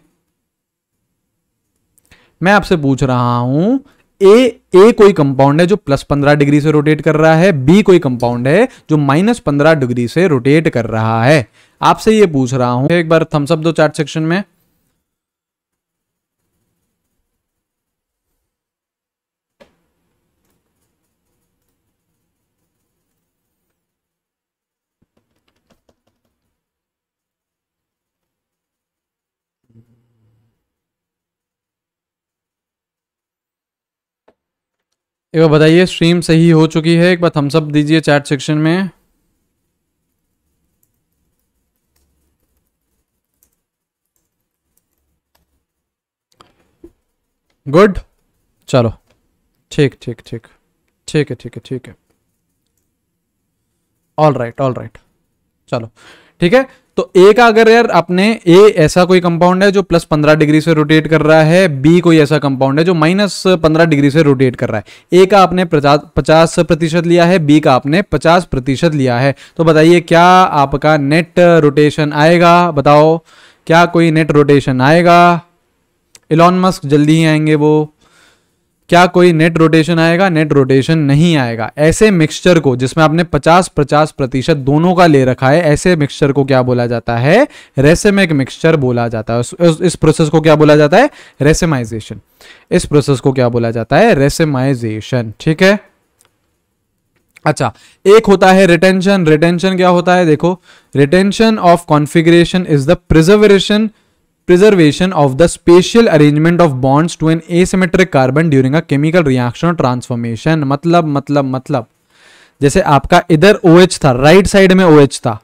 मैं आपसे पूछ रहा हूं ए ए कोई कंपाउंड है जो प्लस पंद्रह डिग्री से रोटेट कर रहा है बी कोई कंपाउंड है जो माइनस पंद्रह डिग्री से रोटेट कर रहा है आपसे ये पूछ रहा हूं एक बार थम्सअप दो चार्ट सेक्शन में एक बार बताइए स्ट्रीम सही हो चुकी है एक बार थम्सअप दीजिए चैट सेक्शन में गुड चलो ठीक ठीक ठीक ठीक है ठीक है ठीक है ऑल राइट ऑल राइट चलो ठीक है तो ए का अगर यार आपने ए ऐसा कोई कंपाउंड है जो प्लस पंद्रह डिग्री से रोटेट कर रहा है बी कोई ऐसा कंपाउंड है जो माइनस पंद्रह डिग्री से रोटेट कर रहा है ए का आपने पचास प्रतिशत लिया है बी का आपने पचास प्रतिशत लिया है तो बताइए क्या आपका नेट रोटेशन आएगा बताओ क्या कोई नेट रोटेशन आएगा इलॉन मस्क जल्दी ही आएंगे वो क्या कोई नेट रोटेशन आएगा नेट रोटेशन नहीं आएगा ऐसे मिक्सचर को जिसमें आपने 50 50 प्रतिशत दोनों का ले रखा है ऐसे मिक्सचर को क्या बोला जाता है रेसेमिक मिक्सचर बोला जाता है इस, इस प्रोसेस को क्या बोला जाता है रेसेमाइजेशन इस प्रोसेस को क्या बोला जाता है रेसेमाइजेशन ठीक है अच्छा एक होता है रिटेंशन रिटेंशन क्या होता है देखो retention of configuration is the preservation preservation of the spatial arrangement of bonds to an asymmetric carbon during a chemical reaction or transformation मतलब मतलब मतलब जैसे आपका इधर OH था राइट साइड में OH था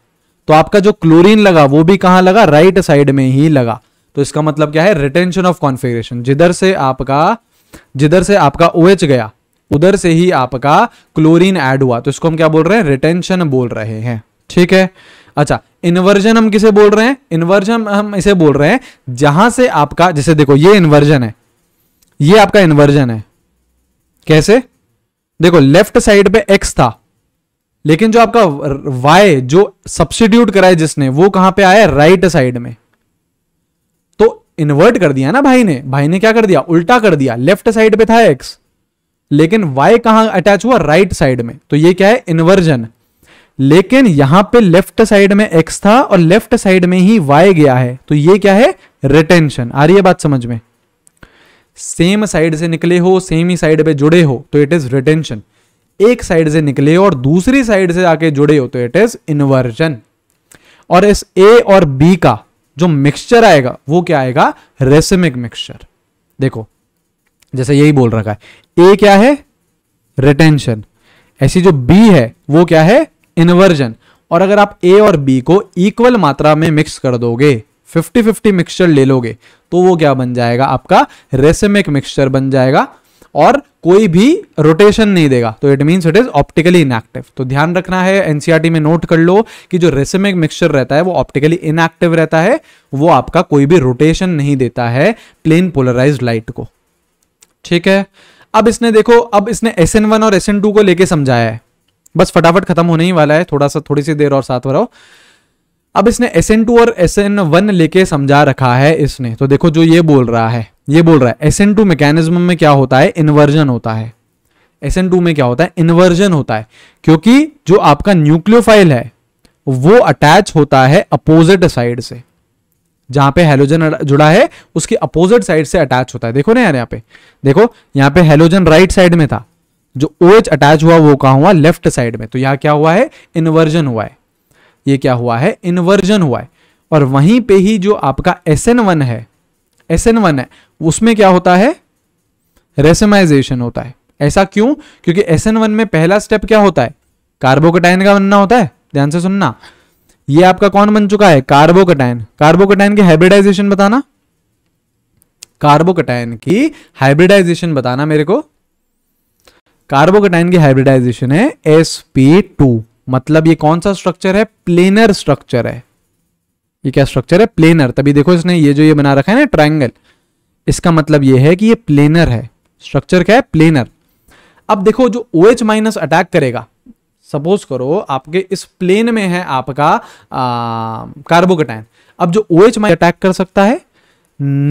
तो आपका जो क्लोरीन लगा वो भी कहां लगा राइट साइड में ही लगा तो इसका मतलब क्या है रिटेंशन ऑफ कॉन्फिग्रेशन जिधर से आपका जिधर से आपका OH गया उधर से ही आपका क्लोरीन एड हुआ तो इसको हम क्या बोल रहे हैं रिटेंशन बोल रहे हैं ठीक है अच्छा इन्वर्जन हम किसे बोल रहे हैं इन्वर्जन हम इसे बोल रहे हैं जहां से आपका जैसे देखो ये इन्वर्जन है ये आपका इन्वर्जन है कैसे देखो लेफ्ट साइड पे एक्स था लेकिन जो आपका वाई जो सब्सिट्यूट कराए जिसने वो कहां पे आया राइट साइड में तो इन्वर्ट कर दिया ना भाई ने भाई ने क्या कर दिया उल्टा कर दिया लेफ्ट साइड पे था एक्स लेकिन वाई कहां अटैच हुआ राइट साइड में तो ये क्या है इन्वर्जन लेकिन यहां पे लेफ्ट साइड में एक्स था और लेफ्ट साइड में ही वाई गया है तो ये क्या है रिटेंशन आ रही है बात समझ में सेम साइड से निकले हो सेम ही साइड पे जुड़े हो तो इट इज रिटेंशन एक साइड से निकले हो और दूसरी साइड से आके जुड़े हो तो इट इज इन्वर्जन और इस ए और बी का जो मिक्सचर आएगा वो क्या आएगा रेसमिक मिक्सचर देखो जैसे यही बोल रखा है ए क्या है रिटेंशन ऐसी जो बी है वो क्या है इन्वर्जन और अगर आप ए और बी को इक्वल मात्रा में मिक्स कर दोगे 50 50 मिक्सचर ले लोगे तो वो क्या बन जाएगा आपका रेसेमिक मिक्सचर बन जाएगा और कोई भी रोटेशन नहीं देगा तो it means it is optically inactive तो ध्यान रखना है एनसीआरटी e में नोट कर लो कि जो रेसेमिक मिक्सचर रहता है वो ऑप्टिकली इनएक्टिव रहता है वो आपका कोई भी रोटेशन नहीं देता है प्लेन पोलराइज लाइट को ठीक है अब इसने देखो अब इसने एस एन वन और एस एन टू को लेके समझाया है बस फटाफट खत्म होने ही वाला है थोड़ा सा थोड़ी सी देर और साथ में रहो अब इसने एस एन टू और एस एन वन लेके समझा रखा है इसने तो देखो जो ये बोल रहा है ये बोल रहा है एस एन टू मैकेनिज्म में क्या होता है इन्वर्जन होता है एस एन टू में क्या होता है इन्वर्जन होता है क्योंकि जो आपका न्यूक्लियोफाइल है वो अटैच होता है अपोजिट साइड से जहां पे हेलोजन जुड़ा है उसकी अपोजिट साइड से अटैच होता है देखो ना यार यहाँ पे देखो यहाँ पे हेलोजन राइट साइड में था जो ओ OH अटैच हुआ वो कहा हुआ लेफ्ट साइड में तो यहां क्या हुआ है इन्वर्जन हुआ है ये क्या हुआ है इन्वर्जन हुआ है और वहीं पे ही जो आपका एस एन वन है एस एन वन है उसमें क्या होता है रेसमाइजेशन होता है ऐसा क्यों क्योंकि एस एन वन में पहला स्टेप क्या होता है कार्बोकटाइन का बनना होता है ध्यान से सुनना ये आपका कौन बन चुका है कार्बोकटाइन कार्बोकटाइन के हाइब्रिडाइजेशन बताना कार्बोकटाइन की हाइब्रिडाइजेशन बताना मेरे को कार्बोकेटाइन की हाइब्रिडाइजेशन है एस पी टू मतलब ये कौन सा स्ट्रक्चर है प्लेनर स्ट्रक्चर है ये क्या स्ट्रक्चर है प्लेनर तभी देखो इसने ये जो ये बना रखा है ना ट्राइंगल इसका मतलब ये है कि ये प्लेनर है स्ट्रक्चर क्या है प्लेनर अब देखो जो ओ एच माइनस अटैक करेगा सपोज करो आपके इस प्लेन में है आपका कार्बोकेटाइन अब जो ओ एच माइनस अटैक कर सकता है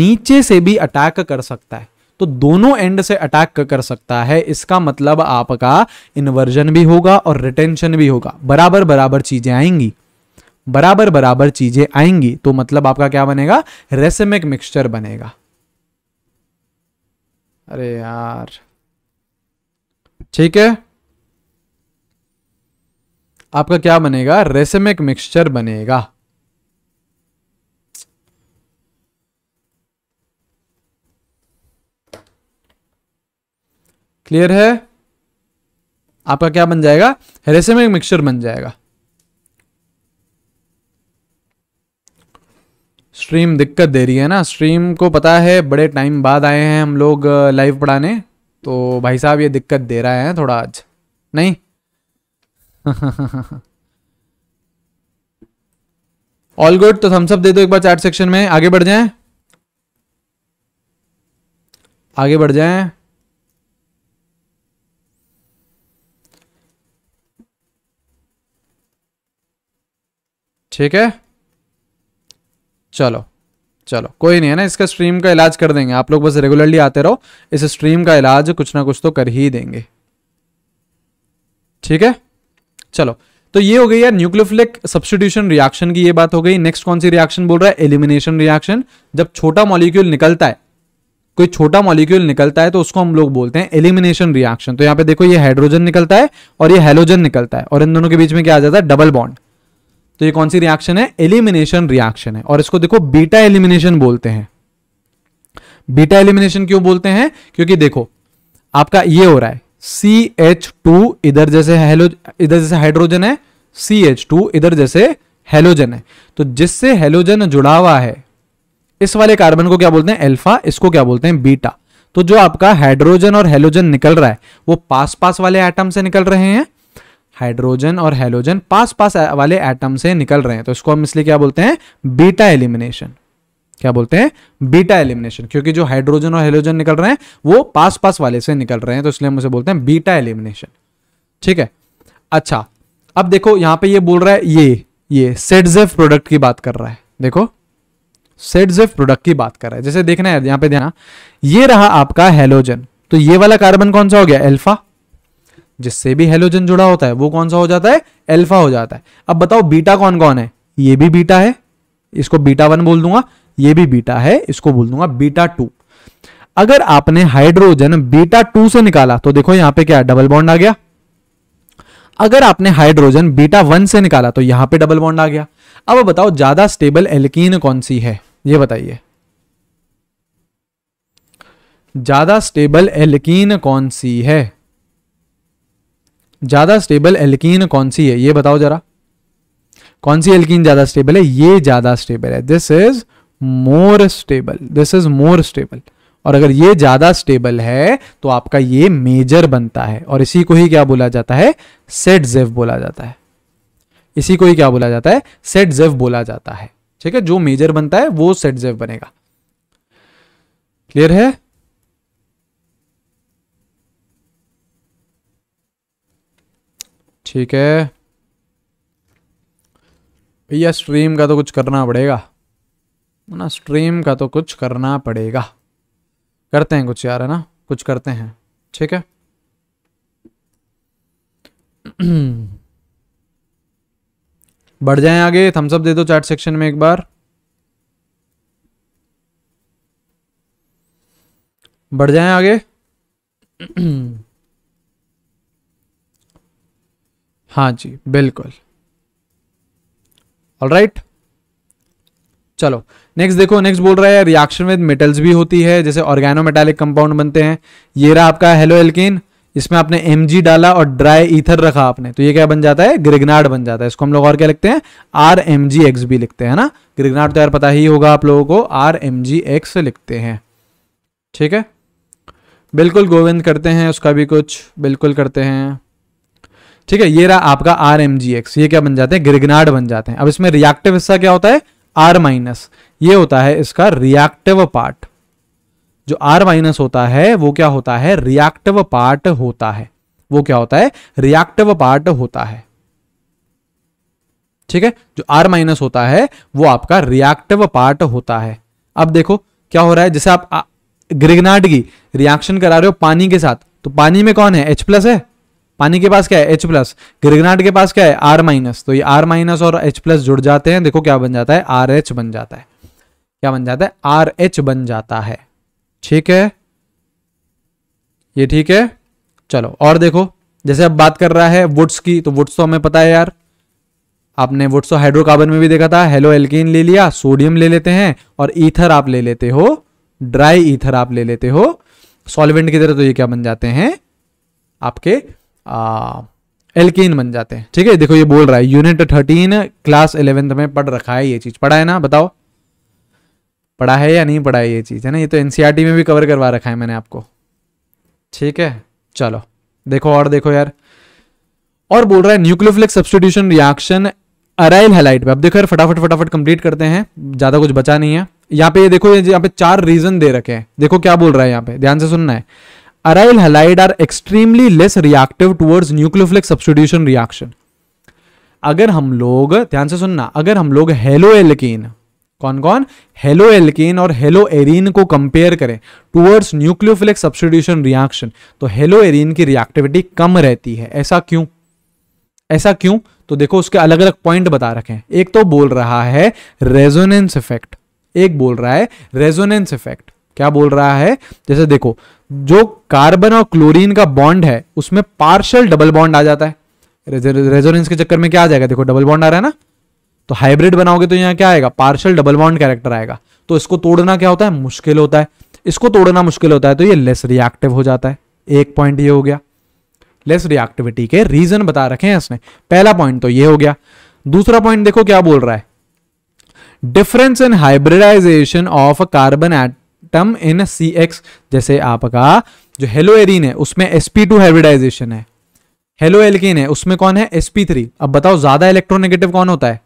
नीचे से भी अटैक कर सकता है तो दोनों एंड से अटैक कर सकता है इसका मतलब आपका इन्वर्जन भी होगा और रिटेंशन भी होगा बराबर बराबर चीजें आएंगी बराबर बराबर चीजें आएंगी तो मतलब आपका क्या बनेगा रेसेमिक मिक्सचर बनेगा अरे यार ठीक है आपका क्या बनेगा रेसेमिक मिक्सचर बनेगा क्लियर है आपका क्या बन जाएगा रेसेमिक मिक्सचर बन जाएगा स्ट्रीम दिक्कत दे रही है ना स्ट्रीम को पता है बड़े टाइम बाद आए हैं हम लोग लाइव पढ़ाने तो भाई साहब ये दिक्कत दे रहा है थोड़ा आज नहीं ऑल गुड तो थम्स दे दो एक बार चैट सेक्शन में आगे बढ़ जाएं आगे बढ़ जाएं ठीक है चलो चलो कोई नहीं है ना इसका स्ट्रीम का इलाज कर देंगे आप लोग बस रेगुलरली आते रहो इस स्ट्रीम का इलाज कुछ ना कुछ तो कर ही देंगे ठीक है चलो तो ये हो गई यार न्यूक्लियोफिलिक सब्सटीट्यूशन रिएक्शन की ये बात हो गई नेक्स्ट कौन सी रिएक्शन बोल रहा है एलिमिनेशन रिएक्शन जब छोटा मॉलिक्यूल निकलता है कोई छोटा मॉलिक्यूल निकलता है तो उसको हम लोग बोलते हैं एलिमिनेशन रिएक्शन तो यहां पे देखो ये हाइड्रोजन निकलता है और ये हेलोजन निकलता है और इन दोनों के बीच में क्या आ जाता है डबल बॉन्ड तो ये कौन सी रिएक्शन है एलिमिनेशन रिएक्शन है और इसको देखो बीटा एलिमिनेशन बोलते हैं बीटा एलिमिनेशन क्यों बोलते हैं क्योंकि देखो आपका ये हो रहा है सी एच टू इधर जैसे इधर जैसे हाइड्रोजन है सी एच टू इधर जैसे हेलोजन है तो जिससे हेलोजन जुड़ा हुआ है इस वाले कार्बन को क्या बोलते हैं एल्फा इसको क्या बोलते हैं बीटा तो जो आपका हाइड्रोजन और हेलोजन निकल रहा है वो पास पास वाले एटम से निकल रहे हैं हाइड्रोजन और हेलोजन पास पास वाले एटम से निकल रहे हैं तो इसको हम इसलिए क्या बोलते हैं बीटा एलिमिनेशन क्या बोलते हैं बीटा एलिमिनेशन क्योंकि जो हाइड्रोजन और हेलोजन निकल रहे हैं वो पास पास वाले से निकल रहे हैं तो इसलिए हम उसे बोलते हैं बीटा एलिमिनेशन ठीक है अच्छा अब देखो यहां पे ये बोल रहा है ये ये सेटजेफ प्रोडक्ट की बात कर रहा है देखो सेटजेफ प्रोडक्ट की बात कर रहा है जैसे देखना है यहां पर ध्यान ये रहा आपका हेलोजन तो ये वाला कार्बन कौन सा हो गया एल्फा जिससे भी हेलोजन जुड़ा होता है वो कौन सा हो जाता है एल्फा हो जाता है अब बताओ बीटा कौन कौन है ये भी बीटा है इसको बीटा वन बोल दूंगा ये भी बीटा है इसको बोल दूंगा बीटा टू अगर आपने हाइड्रोजन बीटा टू से निकाला तो देखो यहां पे क्या डबल बॉन्ड आ गया अगर आपने हाइड्रोजन बीटा वन से निकाला तो यहां पे डबल बॉन्ड आ गया अब बताओ ज्यादा स्टेबल एल्कीन कौन सी है ये बताइए ज्यादा स्टेबल एल्कीन कौन सी है ज़्यादा स्टेबल एल्कीन कौन सी है ये बताओ जरा कौन सी एल्कीन ज़्यादा स्टेबल है ये ज़्यादा स्टेबल है this is more stable this is more stable और अगर ये ज़्यादा स्टेबल है तो आपका ये मेजर बनता है और इसी को ही क्या बोला जाता है सेट जेव बोला जाता है इसी को ही क्या बोला जाता है सेट जेव बोला जाता है ठीक है जो मेजर बनता है वो सेट जेव बनेगा क्लियर है ठीक है भैया स्ट्रीम का तो कुछ करना पड़ेगा ना स्ट्रीम का तो कुछ करना पड़ेगा करते हैं कुछ यार है ना कुछ करते हैं ठीक है बढ़ जाएं आगे थम्स अप दे दो चैट सेक्शन में एक बार बढ़ जाएं आगे हाँ जी बिल्कुल राइट right. चलो नेक्स्ट देखो नेक्स्ट बोल रहा है रिएक्शन विद मेटल्स भी होती है जैसे ऑर्गेनो मेटालिक कंपाउंड बनते हैं ये रहा आपका हेलो एल्किन इसमें आपने एम डाला और ड्राई ईथर रखा आपने तो ये क्या बन जाता है ग्रिगनाड बन जाता है इसको हम लोग और क्या लिखते हैं आर एम जी एक्स भी लिखते हैं ना ग्रिगनार्ड तो यार पता ही होगा आप लोगों को आर एम जी एक्स लिखते हैं ठीक है बिल्कुल गोविंद करते हैं उसका भी कुछ बिल्कुल करते हैं ठीक है ये रहा आपका आर एम जी एक्स ये क्या बन जाते हैं ग्रिगनाड बन जाते हैं अब इसमें रिएक्टिव हिस्सा क्या होता है आर माइनस ये होता है इसका रिएक्टिव पार्ट जो आर माइनस होता है वो क्या होता है रिएक्टिव पार्ट होता है वो क्या होता है रिएक्टिव पार्ट होता है ठीक है जो आर माइनस होता है वो आपका रिएक्टिव पार्ट होता है अब देखो क्या हो रहा है जैसे आप ग्रिगनाड की रिएक्शन करा रहे हो पानी के साथ तो पानी में कौन है एच प्लस है पानी के पास क्या है H प्लस गिरगनाट के पास क्या है R माइनस तो ये R माइनस और H प्लस जुड़ जाते हैं देखो क्या बन जाता है आर एच बन जाता है क्या बन जाता है आर एच बन जाता है ठीक है ये ठीक है चलो और देखो जैसे अब बात कर रहा है वुड्स की तो वुड्स तो हमें पता है यार आपने वुड्स तो हाइड्रोकार्बन में भी देखा था हेलो एल्किन ले लिया सोडियम ले लेते हैं और ईथर आप ले लेते हो ड्राई ईथर आप ले लेते हो सॉल्वेंट की तरह तो ये क्या बन जाते हैं आपके एल्किन बन जाते हैं ठीक है देखो ये बोल रहा है यूनिट थर्टीन क्लास इलेवेंथ में पढ़ रखा है ये चीज पढ़ा है ना बताओ पढ़ा है या नहीं पढ़ा है ये चीज है ना ये तो एनसीईआरटी e में भी कवर करवा रखा है मैंने आपको ठीक है चलो देखो और देखो यार और बोल रहा है nucleophilic substitution reaction aryl halide पे अब देखो यार फटाफट फटाफट कंप्लीट करते हैं ज्यादा कुछ बचा नहीं है यहाँ पे ये देखो यहाँ पे चार रीजन दे रखे हैं देखो क्या बोल रहा है यहाँ पे ध्यान से सुनना है aryl halide are extremely less reactive towards nucleophilic substitution reaction अगर हम लोग ध्यान से सुनना अगर हम लोग हेलो एल्किन कौन कौन हेलो एल्किन और हेलो एरिन को कंपेयर करें टुवर्ड्स न्यूक्लियोफिलिक सब्सटीट्यूशन रिएक्शन तो हेलो एरिन की रिएक्टिविटी कम रहती है ऐसा क्यों ऐसा क्यों तो देखो उसके अलग अलग पॉइंट बता रखे हैं एक तो बोल रहा है रेजोनेंस इफेक्ट एक बोल रहा है रेजोनेंस इफेक्ट क्या बोल रहा है जैसे देखो जो कार्बन और क्लोरीन का बॉन्ड है उसमें पार्शल डबल बॉन्ड आ जाता है रेजोनेंस के चक्कर में क्या आ जाएगा देखो डबल बॉन्ड आ रहा है ना तो हाइब्रिड बनाओगे तो यहाँ क्या आएगा पार्शल डबल बॉन्ड कैरेक्टर आएगा तो इसको तोड़ना क्या होता है मुश्किल होता है इसको तोड़ना मुश्किल होता है तो ये लेस रिएक्टिव हो जाता है एक पॉइंट ये हो गया लेस रिएक्टिविटी के रीजन बता रखे हैं इसने पहला पॉइंट तो ये हो गया दूसरा पॉइंट देखो क्या बोल रहा है difference in hybridisation of a carbon atom in C X जैसे आपका जो हेलो एरिन है उसमें एसपी टू हाइब्रिडाइजेशन है हेलो एल्किन है उसमें कौन है एसपी थ्री अब बताओ ज्यादा इलेक्ट्रोनेगेटिव कौन होता है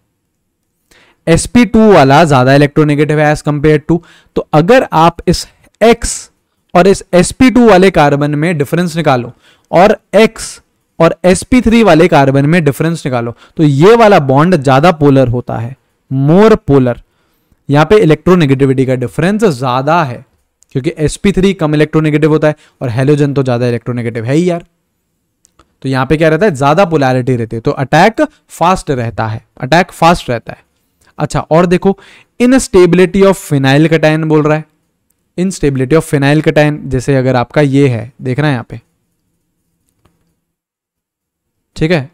एसपी टू वाला ज्यादा इलेक्ट्रोनेगेटिव है एज कंपेयर टू तो अगर आप इस एक्स और इस एसपी टू वाले कार्बन में डिफरेंस निकालो और एक्स और sp3 वाले कार्बन में डिफरेंस निकालो तो ये वाला बॉन्ड ज्यादा पोलर होता है मोर पोलर यहाँ पे इलेक्ट्रोनेगेटिविटी का डिफरेंस ज्यादा है क्योंकि sp3 कम इलेक्ट्रोनेगेटिव होता है और हेलोजन तो ज्यादा इलेक्ट्रोनेगेटिव है ही यार तो यहाँ पे क्या रहता है ज्यादा पोलैरिटी रहती है तो अटैक फास्ट रहता है अटैक फास्ट रहता है अच्छा और देखो इनस्टेबिलिटी ऑफ फिनाइल कटाइन बोल रहा है इनस्टेबिलिटी ऑफ फिनाइल कटाइन जैसे अगर आपका ये है देखना है यहाँ पे ठीक है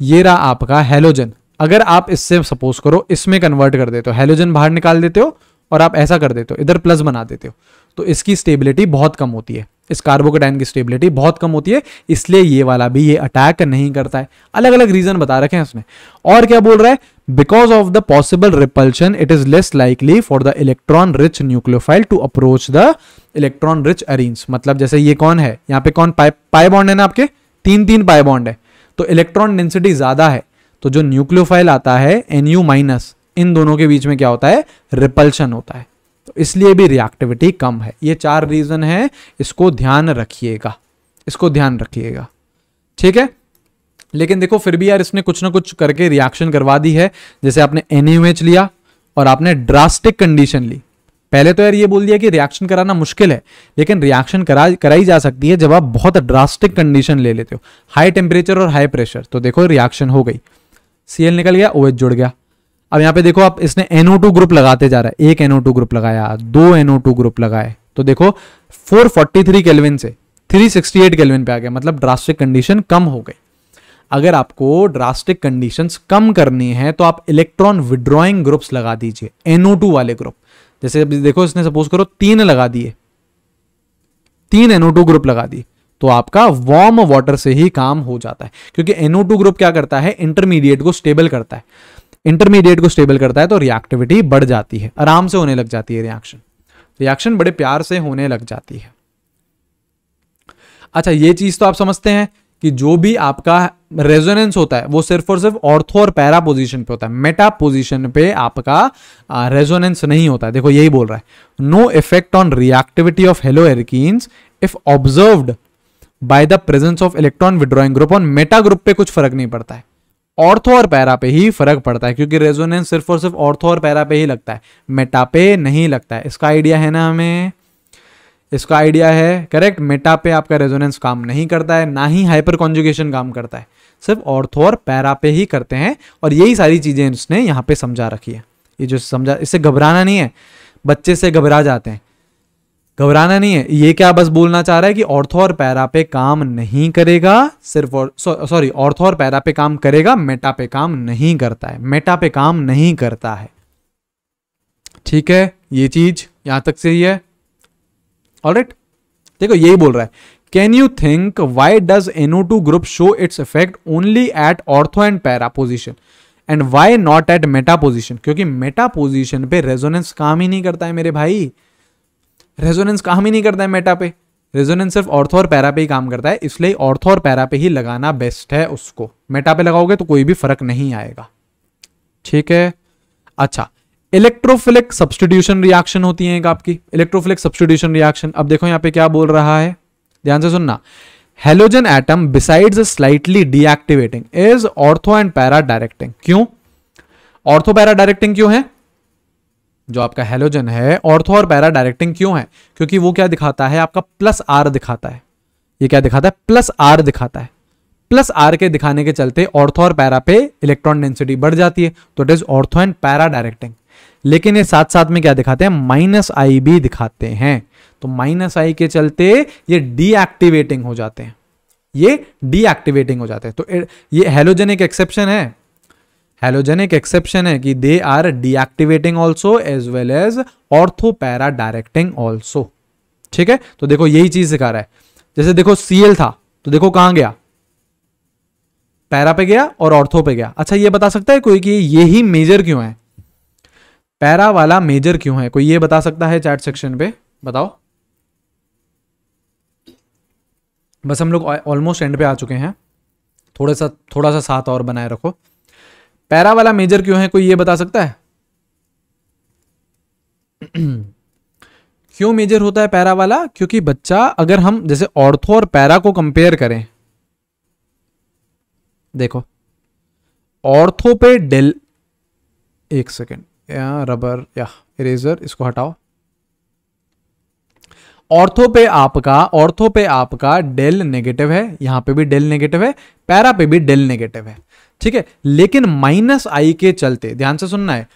ये रहा आपका हेलोजन अगर आप इससे सपोज करो इसमें कन्वर्ट कर देते हो हेलोजन बाहर निकाल देते हो और आप ऐसा कर देते हो इधर प्लस बना देते हो तो इसकी स्टेबिलिटी बहुत कम होती है इस कार्बोकेटाइन की स्टेबिलिटी बहुत कम होती है इसलिए ये वाला भी ये अटैक नहीं करता है अलग अलग रीजन बता रखे हैं उसने और क्या बोल रहा है because of the possible repulsion it is less likely for the electron rich nucleophile to approach the electron rich arenes मतलब जैसे ये कौन है यहाँ पे कौन पाए पाए बॉन्ड है ना आपके तीन तीन पाए बॉन्ड है तो इलेक्ट्रॉन डेंसिटी ज्यादा है तो जो न्यूक्लियोफाइल आता है एन यू माइनस इन दोनों के बीच में क्या होता है रिपल्शन होता है तो इसलिए भी रिएक्टिविटी कम है ये चार रीजन है इसको ध्यान रखिएगा इसको ध्यान रखिएगा ठीक है लेकिन देखो फिर भी यार इसने कुछ ना कुछ करके रिएक्शन करवा दी है जैसे आपने एन लिया और आपने ड्रास्टिक कंडीशन ली पहले तो यार ये बोल दिया कि रिएक्शन कराना मुश्किल है लेकिन रिएक्शन करा कराई जा सकती है जब आप बहुत ड्रास्टिक कंडीशन ले लेते हो हाई टेम्परेचर और हाई प्रेशर तो देखो रिएक्शन हो गई सी निकल गया ओ जुड़ गया अब यहाँ पे देखो आप इसने टू ग्रुप लगाते जा रहा है एक टू ग्रुप लगाया दो टू ग्रुप लगाए तो देखो 443 केल्विन से 368 केल्विन पे आ गया मतलब ड्रास्टिक कंडीशन कम हो गई अगर आपको ड्रास्टिक कंडीशंस कम करनी है तो आप इलेक्ट्रॉन विड्रॉइंग ग्रुप्स लगा दीजिए टू वाले ग्रुप जैसे देखो इसने सपोज करो तीन लगा दिए तीन टू ग्रुप लगा दिए तो आपका वार्म वाटर से ही काम हो जाता है क्योंकि NO2 ग्रुप क्या करता है इंटरमीडिएट को स्टेबल करता है इंटरमीडिएट को स्टेबल करता है तो रिएक्टिविटी बढ़ जाती है आराम से होने लग जाती है रिएक्शन रिएक्शन बड़े प्यार से होने लग जाती है अच्छा ये चीज तो आप समझते हैं कि जो भी आपका रेजोनेंस होता है वो सिर्फ और सिर्फ ऑर्थो और पैरा पोजिशन पे होता है मेटा पोजिशन पे आपका रेजोनेंस नहीं होता है देखो यही बोल रहा है no effect on reactivity of haloarenes if observed by the presence of electron withdrawing group और मेटा ग्रुप पे कुछ फर्क नहीं पड़ता है ऑर्थो और पैरा पे ही फर्क पड़ता है क्योंकि रेजोनेंस सिर्फ और सिर्फ ऑर्थो और पैरा पे ही लगता है मेटा पे नहीं लगता है इसका आइडिया है ना हमें इसका आइडिया है करेक्ट मेटा पे आपका रेजोनेंस काम नहीं करता है ना ही हाइपर कॉन्जुगेशन काम करता है सिर्फ ऑर्थो और पैरा पे ही करते हैं और यही सारी चीज़ें उसने यहाँ पे समझा रखी है ये जो समझा इससे घबराना नहीं है बच्चे से घबरा जाते हैं घबराना नहीं है ये क्या बस बोलना चाह रहा है कि ऑर्थो और पैरा पे काम नहीं करेगा सिर्फ और सॉरी ऑर्थो और पैरा पे काम करेगा मेटा पे काम नहीं करता है मेटा पे काम नहीं करता है ठीक है ये चीज यहां तक सही है ऑलराइट देखो यही बोल रहा है can you think why does N O two group show its effect only at ortho and para position and why not at meta position क्योंकि मेटा पोजिशन पे रेजोनेंस काम ही नहीं करता है मेरे भाई रेजोनेंस काम ही नहीं करता है मेटा पे रेजोनेंस सिर्फ ऑर्थो और पैरा पे ही काम करता है इसलिए ऑर्थो और पैरा पे ही लगाना बेस्ट है उसको मेटा पे लगाओगे तो कोई भी फर्क नहीं आएगा ठीक है अच्छा इलेक्ट्रोफिलिक सब्सटीट्यूशन रिएक्शन होती है एक आपकी इलेक्ट्रोफिलिक सब्सटीट्यूशन रिएक्शन अब देखो यहाँ पे क्या बोल रहा है ध्यान से सुनना halogen atom besides slightly deactivating is ortho and para directing क्यों ऑर्थो पैरा डायरेक्टिंग क्यों है जो आपका हेलोजन है ऑर्थो और पैरा डायरेक्टिंग क्यों है क्योंकि वो क्या दिखाता है आपका प्लस आर दिखाता है ये क्या दिखाता है प्लस आर दिखाता है प्लस आर के दिखाने के चलते ऑर्थो और पैरा पे इलेक्ट्रॉन डेंसिटी बढ़ जाती है तो it is ortho and para directing लेकिन ये साथ साथ में क्या दिखाते हैं माइनस आई भी दिखाते हैं तो माइनस आई के चलते ये डीएक्टिवेटिंग हो जाते हैं ये डीएक्टिवेटिंग हो जाते हैं तो ये हेलोजन एक एक्सेप्शन है हेलोजेनिक एक्सेप्शन है कि they are deactivating also as well as ortho para directing also ठीक है तो देखो यही चीज सिखा रहा है जैसे देखो सीएल था तो देखो कहां गया पैरा पे गया और ऑर्थो पे गया अच्छा ये बता सकता है कोई कि ये ही मेजर क्यों है पैरा वाला मेजर क्यों है कोई ये बता सकता है चैट सेक्शन पे बताओ बस हम लोग ऑलमोस्ट एंड पे आ चुके हैं थोड़ा सा थोड़ा सा साथ और बनाए रखो पैरा वाला मेजर क्यों है कोई ये बता सकता है क्यों मेजर होता है पैरा वाला क्योंकि बच्चा अगर हम जैसे ऑर्थो और पैरा को कंपेयर करें देखो ऑर्थो पे डेल एक सेकेंड या रबर या इरेजर इसको हटाओ ऑर्थो पे आपका ऑर्थो पे आपका डेल नेगेटिव है यहां पे भी डेल नेगेटिव है पैरा पे भी डेल नेगेटिव है ठीक है लेकिन माइनस आई के चलते ध्यान से सुनना है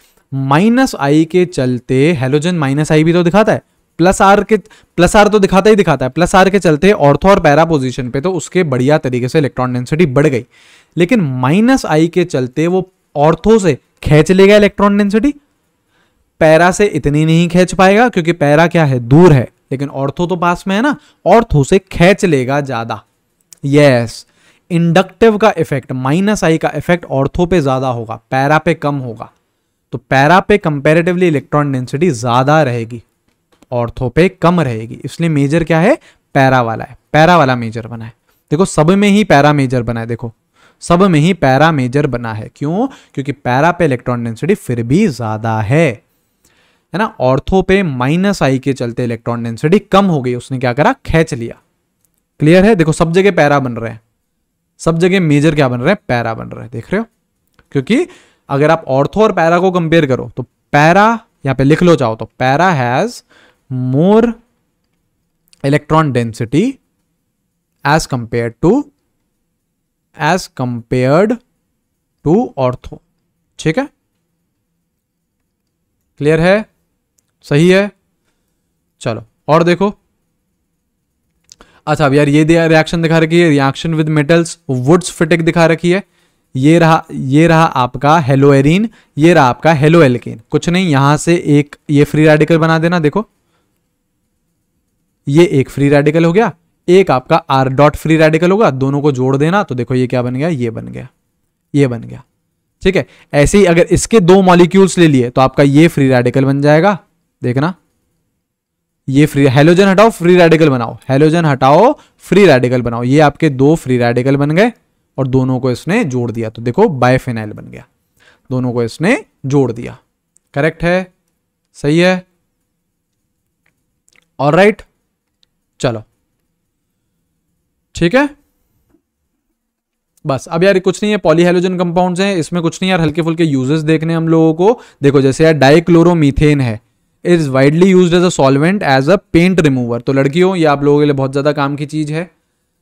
माइनस आई के चलते हेलोजन माइनस आई भी तो दिखाता है प्लस आर के प्लस आर तो दिखाता ही दिखाता है प्लस आर के चलते ऑर्थो और पैरा पोजिशन पे तो उसके बढ़िया तरीके से इलेक्ट्रॉन डेंसिटी बढ़ गई लेकिन माइनस आई के चलते वो ऑर्थो से खेच लेगा इलेक्ट्रॉन डेंसिटी पैरा से इतनी नहीं खेच पाएगा क्योंकि पैरा क्या है दूर है लेकिन ऑर्थो तो पास में है ना ऑर्थो से खेच लेगा ज्यादा यस इंडक्टिव का इफेक्ट माइनस आई का इफेक्ट ऑर्थो पे ज्यादा होगा पैरा पे कम होगा तो पैरा पे कंपेरेटिवली इलेक्ट्रॉन डेंसिटी ज्यादा रहेगी ऑर्थो पे कम रहेगी इसलिए मेजर क्या है पैरा वाला है पैरा वाला मेजर बना है देखो सब में ही पैरा मेजर बना है देखो सब में ही पैरा मेजर बना है क्यों क्योंकि पैरा पे इलेक्ट्रॉन डेंसिटी फिर भी ज्यादा है है ना ऑर्थो पे माइनस आई के चलते इलेक्ट्रॉन डेंसिटी कम हो गई उसने क्या करा खेच लिया क्लियर है देखो सब जगह पैरा बन रहे हैं सब जगह मेजर क्या बन रहा है पैरा बन रहा है देख रहे हो क्योंकि अगर आप ऑर्थो और पैरा को कंपेयर करो तो पैरा यहां पे लिख लो चाहो तो para has more electron density as compare to as compared to ortho ठीक है क्लियर है सही है चलो और देखो अच्छा अब यार ये दिया रिएक्शन दिखा रखी है reaction with metals Wurtz Fittig दिखा रखी है ये रहा ये रहा आपका हेलोएरिन ये रहा आपका हेलो एल्केन कुछ नहीं यहां से एक ये फ्री रेडिकल बना देना देखो ये एक फ्री रेडिकल हो गया एक आपका आर डॉट फ्री रेडिकल होगा दोनों को जोड़ देना तो देखो ये क्या बन गया ये बन गया ये बन गया ठीक है ऐसे ही अगर इसके दो मॉलिक्यूल्स ले लिए तो आपका ये फ्री रेडिकल बन जाएगा देखना ये फ्री हेलोजन हटाओ फ्री रेडिकल बनाओ हेलोजन हटाओ फ्री रेडिकल बनाओ ये आपके दो फ्री रेडिकल बन गए और दोनों को इसने जोड़ दिया तो देखो बायफेनाइल बन गया दोनों को इसने जोड़ दिया करेक्ट है सही है और राइट चलो ठीक है बस अब यार कुछ नहीं है पॉलीहेलोजन कंपाउंड्स हैं इसमें कुछ नहीं यार हल्के फुल्के यूजेस देखने हम लोगों को देखो जैसे यार डाइक्लोरोमीथेन है it is widely use as a solvent as a paint remover तो लड़कियों ये आप लोगों के लिए बहुत ज़्यादा काम की चीज़ है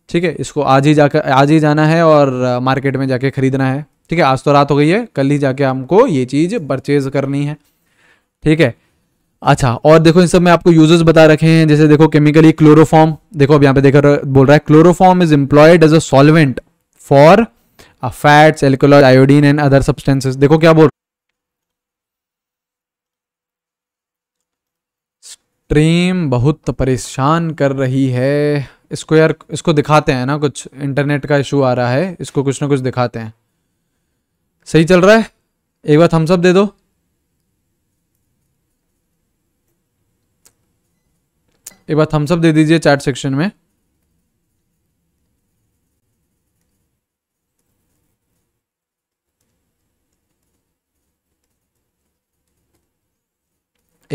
ठीक है इसको आज ही जाकर आज ही जाना है और मार्केट में जाके ख़रीदना है ठीक है आज तो रात हो गई है कल ही जाके हमको ये चीज़ परचेज करनी है ठीक है अच्छा और देखो इन सब में आपको यूजेस बता रखे हैं जैसे देखो केमिकली क्लोरोफॉर्म देखो अब यहाँ पे देख बोल रहा है chloroform is employed as a solvent for fats alkaloid iodine and other substances देखो क्या बोल ट्रेन बहुत परेशान कर रही है इसको यार इसको दिखाते हैं ना कुछ इंटरनेट का इशू आ रहा है इसको कुछ ना कुछ दिखाते हैं सही चल रहा है एक बार हम सब दे दो एक बार हम सब दे दीजिए चैट सेक्शन में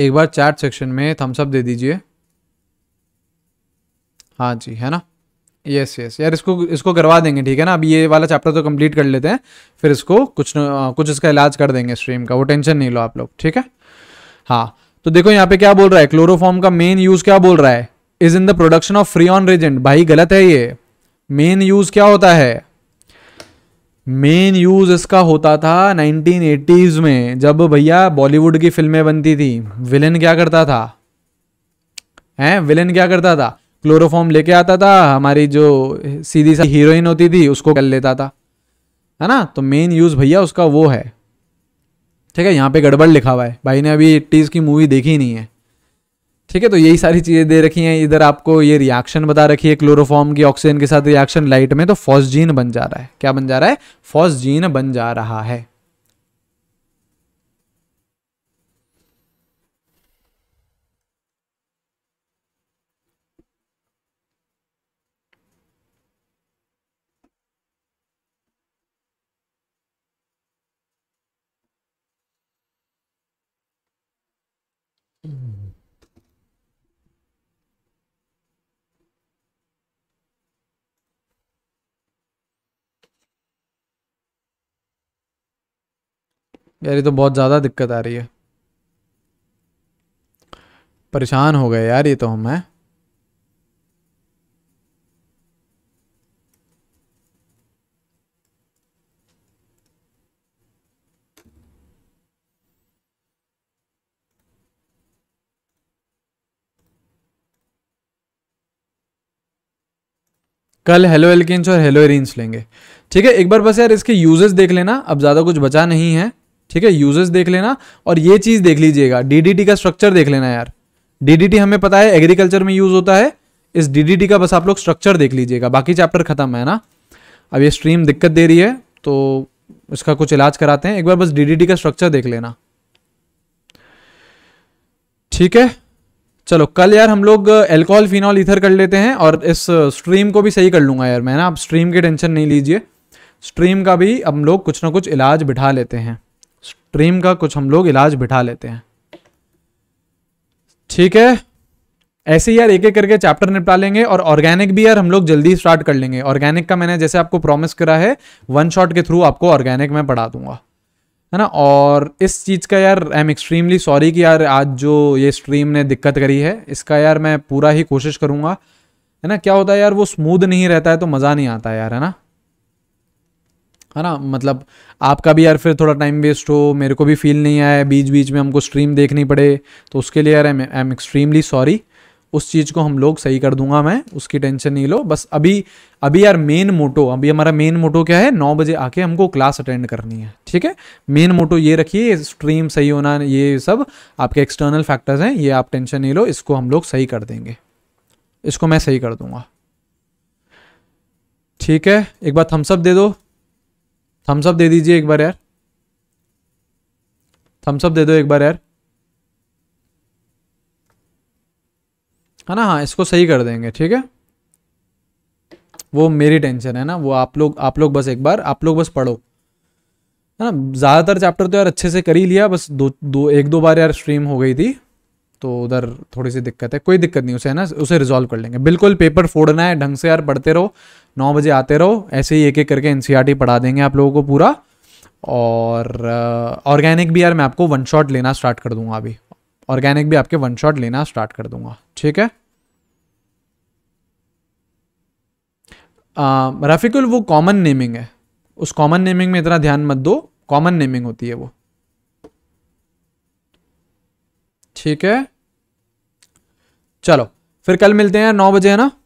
एक बार चैट सेक्शन में थम्सअप दे दीजिए हाँ जी है ना यस यस यार इसको इसको करवा देंगे ठीक है ना अब ये वाला चैप्टर तो कंप्लीट कर लेते हैं फिर इसको कुछ न, आ, कुछ इसका इलाज कर देंगे स्ट्रीम का वो टेंशन नहीं लो आप लोग ठीक है हाँ तो देखो यहाँ पे क्या बोल रहा है क्लोरोफॉर्म का मेन यूज क्या बोल रहा है is in the production of freon reagent भाई गलत है ये मेन यूज क्या होता है मेन यूज़ इसका होता था 1980s में जब भैया बॉलीवुड की फिल्में बनती थी विलेन क्या करता था हैं विलेन क्या करता था क्लोरोफॉर्म लेके आता था हमारी जो सीधी सा हीरोइन होती थी उसको कर लेता था है ना तो मेन यूज़ भैया उसका वो है ठीक है यहाँ पे गड़बड़ लिखा हुआ है भाई ने अभी एट्टीज़ की मूवी देखी नहीं है ठीक है तो यही सारी चीज़ें दे रखी हैं इधर आपको ये रिएक्शन बता रखी है क्लोरोफॉर्म की ऑक्सीजन के साथ रिएक्शन लाइट में तो फॉस्जीन बन जा रहा है क्या बन जा रहा है फॉस्जीन बन जा रहा है यार ये तो बहुत ज़्यादा दिक्कत आ रही है परेशान हो गए यार ये तो हम हैं कल हेलो एल्किस और हेलो एरिन्स लेंगे ठीक है एक बार बस यार इसके यूजेस देख लेना अब ज़्यादा कुछ बचा नहीं है ठीक है यूजेस देख लेना और ये चीज देख लीजिएगा डीडीटी का स्ट्रक्चर देख लेना यार डीडीटी हमें पता है एग्रीकल्चर में यूज होता है इस डीडीटी का बस आप लोग स्ट्रक्चर देख लीजिएगा बाकी चैप्टर खत्म है ना अब ये स्ट्रीम दिक्कत दे रही है तो इसका कुछ इलाज कराते हैं एक बार बस डीडीटी का स्ट्रक्चर देख लेना ठीक है चलो कल यार हम लोग एल्कोहल फिनॉल इथर कर लेते हैं और इस स्ट्रीम को भी सही कर लूंगा यार मैं ना आप स्ट्रीम की टेंशन नहीं लीजिए स्ट्रीम का भी हम लोग कुछ ना कुछ इलाज बिठा लेते हैं स्ट्रीम का कुछ हम लोग इलाज बिठा लेते हैं ठीक है ऐसे ही यार एक एक करके चैप्टर निपटा लेंगे और ऑर्गेनिक भी यार हम लोग जल्दी स्टार्ट कर लेंगे ऑर्गेनिक का मैंने जैसे आपको प्रॉमिस करा है वन शॉट के थ्रू आपको ऑर्गेनिक में पढ़ा दूंगा है ना और इस चीज़ का यार आई एम एक्सट्रीमली सॉरी कि यार आज जो ये स्ट्रीम ने दिक्कत करी है इसका यार मैं पूरा ही कोशिश करूंगा है ना क्या होता है यार वो स्मूद नहीं रहता है तो मज़ा नहीं आता यार है ना है ना मतलब आपका भी यार फिर थोड़ा टाइम वेस्ट हो मेरे को भी फील नहीं आया बीच बीच में हमको स्ट्रीम देखनी पड़े तो उसके लिए यार आई एम एक्सट्रीमली सॉरी उस चीज़ को हम लोग सही कर दूंगा मैं उसकी टेंशन नहीं लो बस अभी अभी यार मेन मोटो अभी हमारा मेन मोटो क्या है नौ बजे आके हमको क्लास अटेंड करनी है ठीक है मेन मोटो ये रखिए स्ट्रीम सही होना ये सब आपके एक्सटर्नल फैक्टर्स हैं ये आप टेंशन नहीं लो इसको हम लोग सही कर देंगे इसको मैं सही कर दूंगा ठीक है एक बार थम्सअप दे दो थम्स अप दे दीजिए एक बार यार थम्स अप दे दो एक बार यार है हाँ ना हाँ इसको सही कर देंगे ठीक है वो मेरी टेंशन है ना वो आप लोग आप लोग बस एक बार आप लोग बस पढ़ो है ना ज़्यादातर चैप्टर तो यार अच्छे से कर ही लिया बस दो दो एक दो बार यार स्ट्रीम हो गई थी तो उधर थोड़ी सी दिक्कत है कोई दिक्कत नहीं उसे है ना उसे रिजॉल्व कर लेंगे बिल्कुल पेपर फोड़ना है ढंग से यार पढ़ते रहो नौ बजे आते रहो ऐसे ही एक एक करके एन e पढ़ा देंगे आप लोगों को पूरा और ऑर्गेनिक भी यार मैं आपको वन शॉट लेना स्टार्ट कर दूंगा अभी ऑर्गेनिक भी आपके वन शॉट लेना स्टार्ट कर दूंगा ठीक है रफ़िकुल वो कॉमन नेमिंग है उस कॉमन नेमिंग में इतना ध्यान मत दो कॉमन नेमिंग होती है वो ठीक है चलो फिर कल मिलते हैं नौ बजे है ना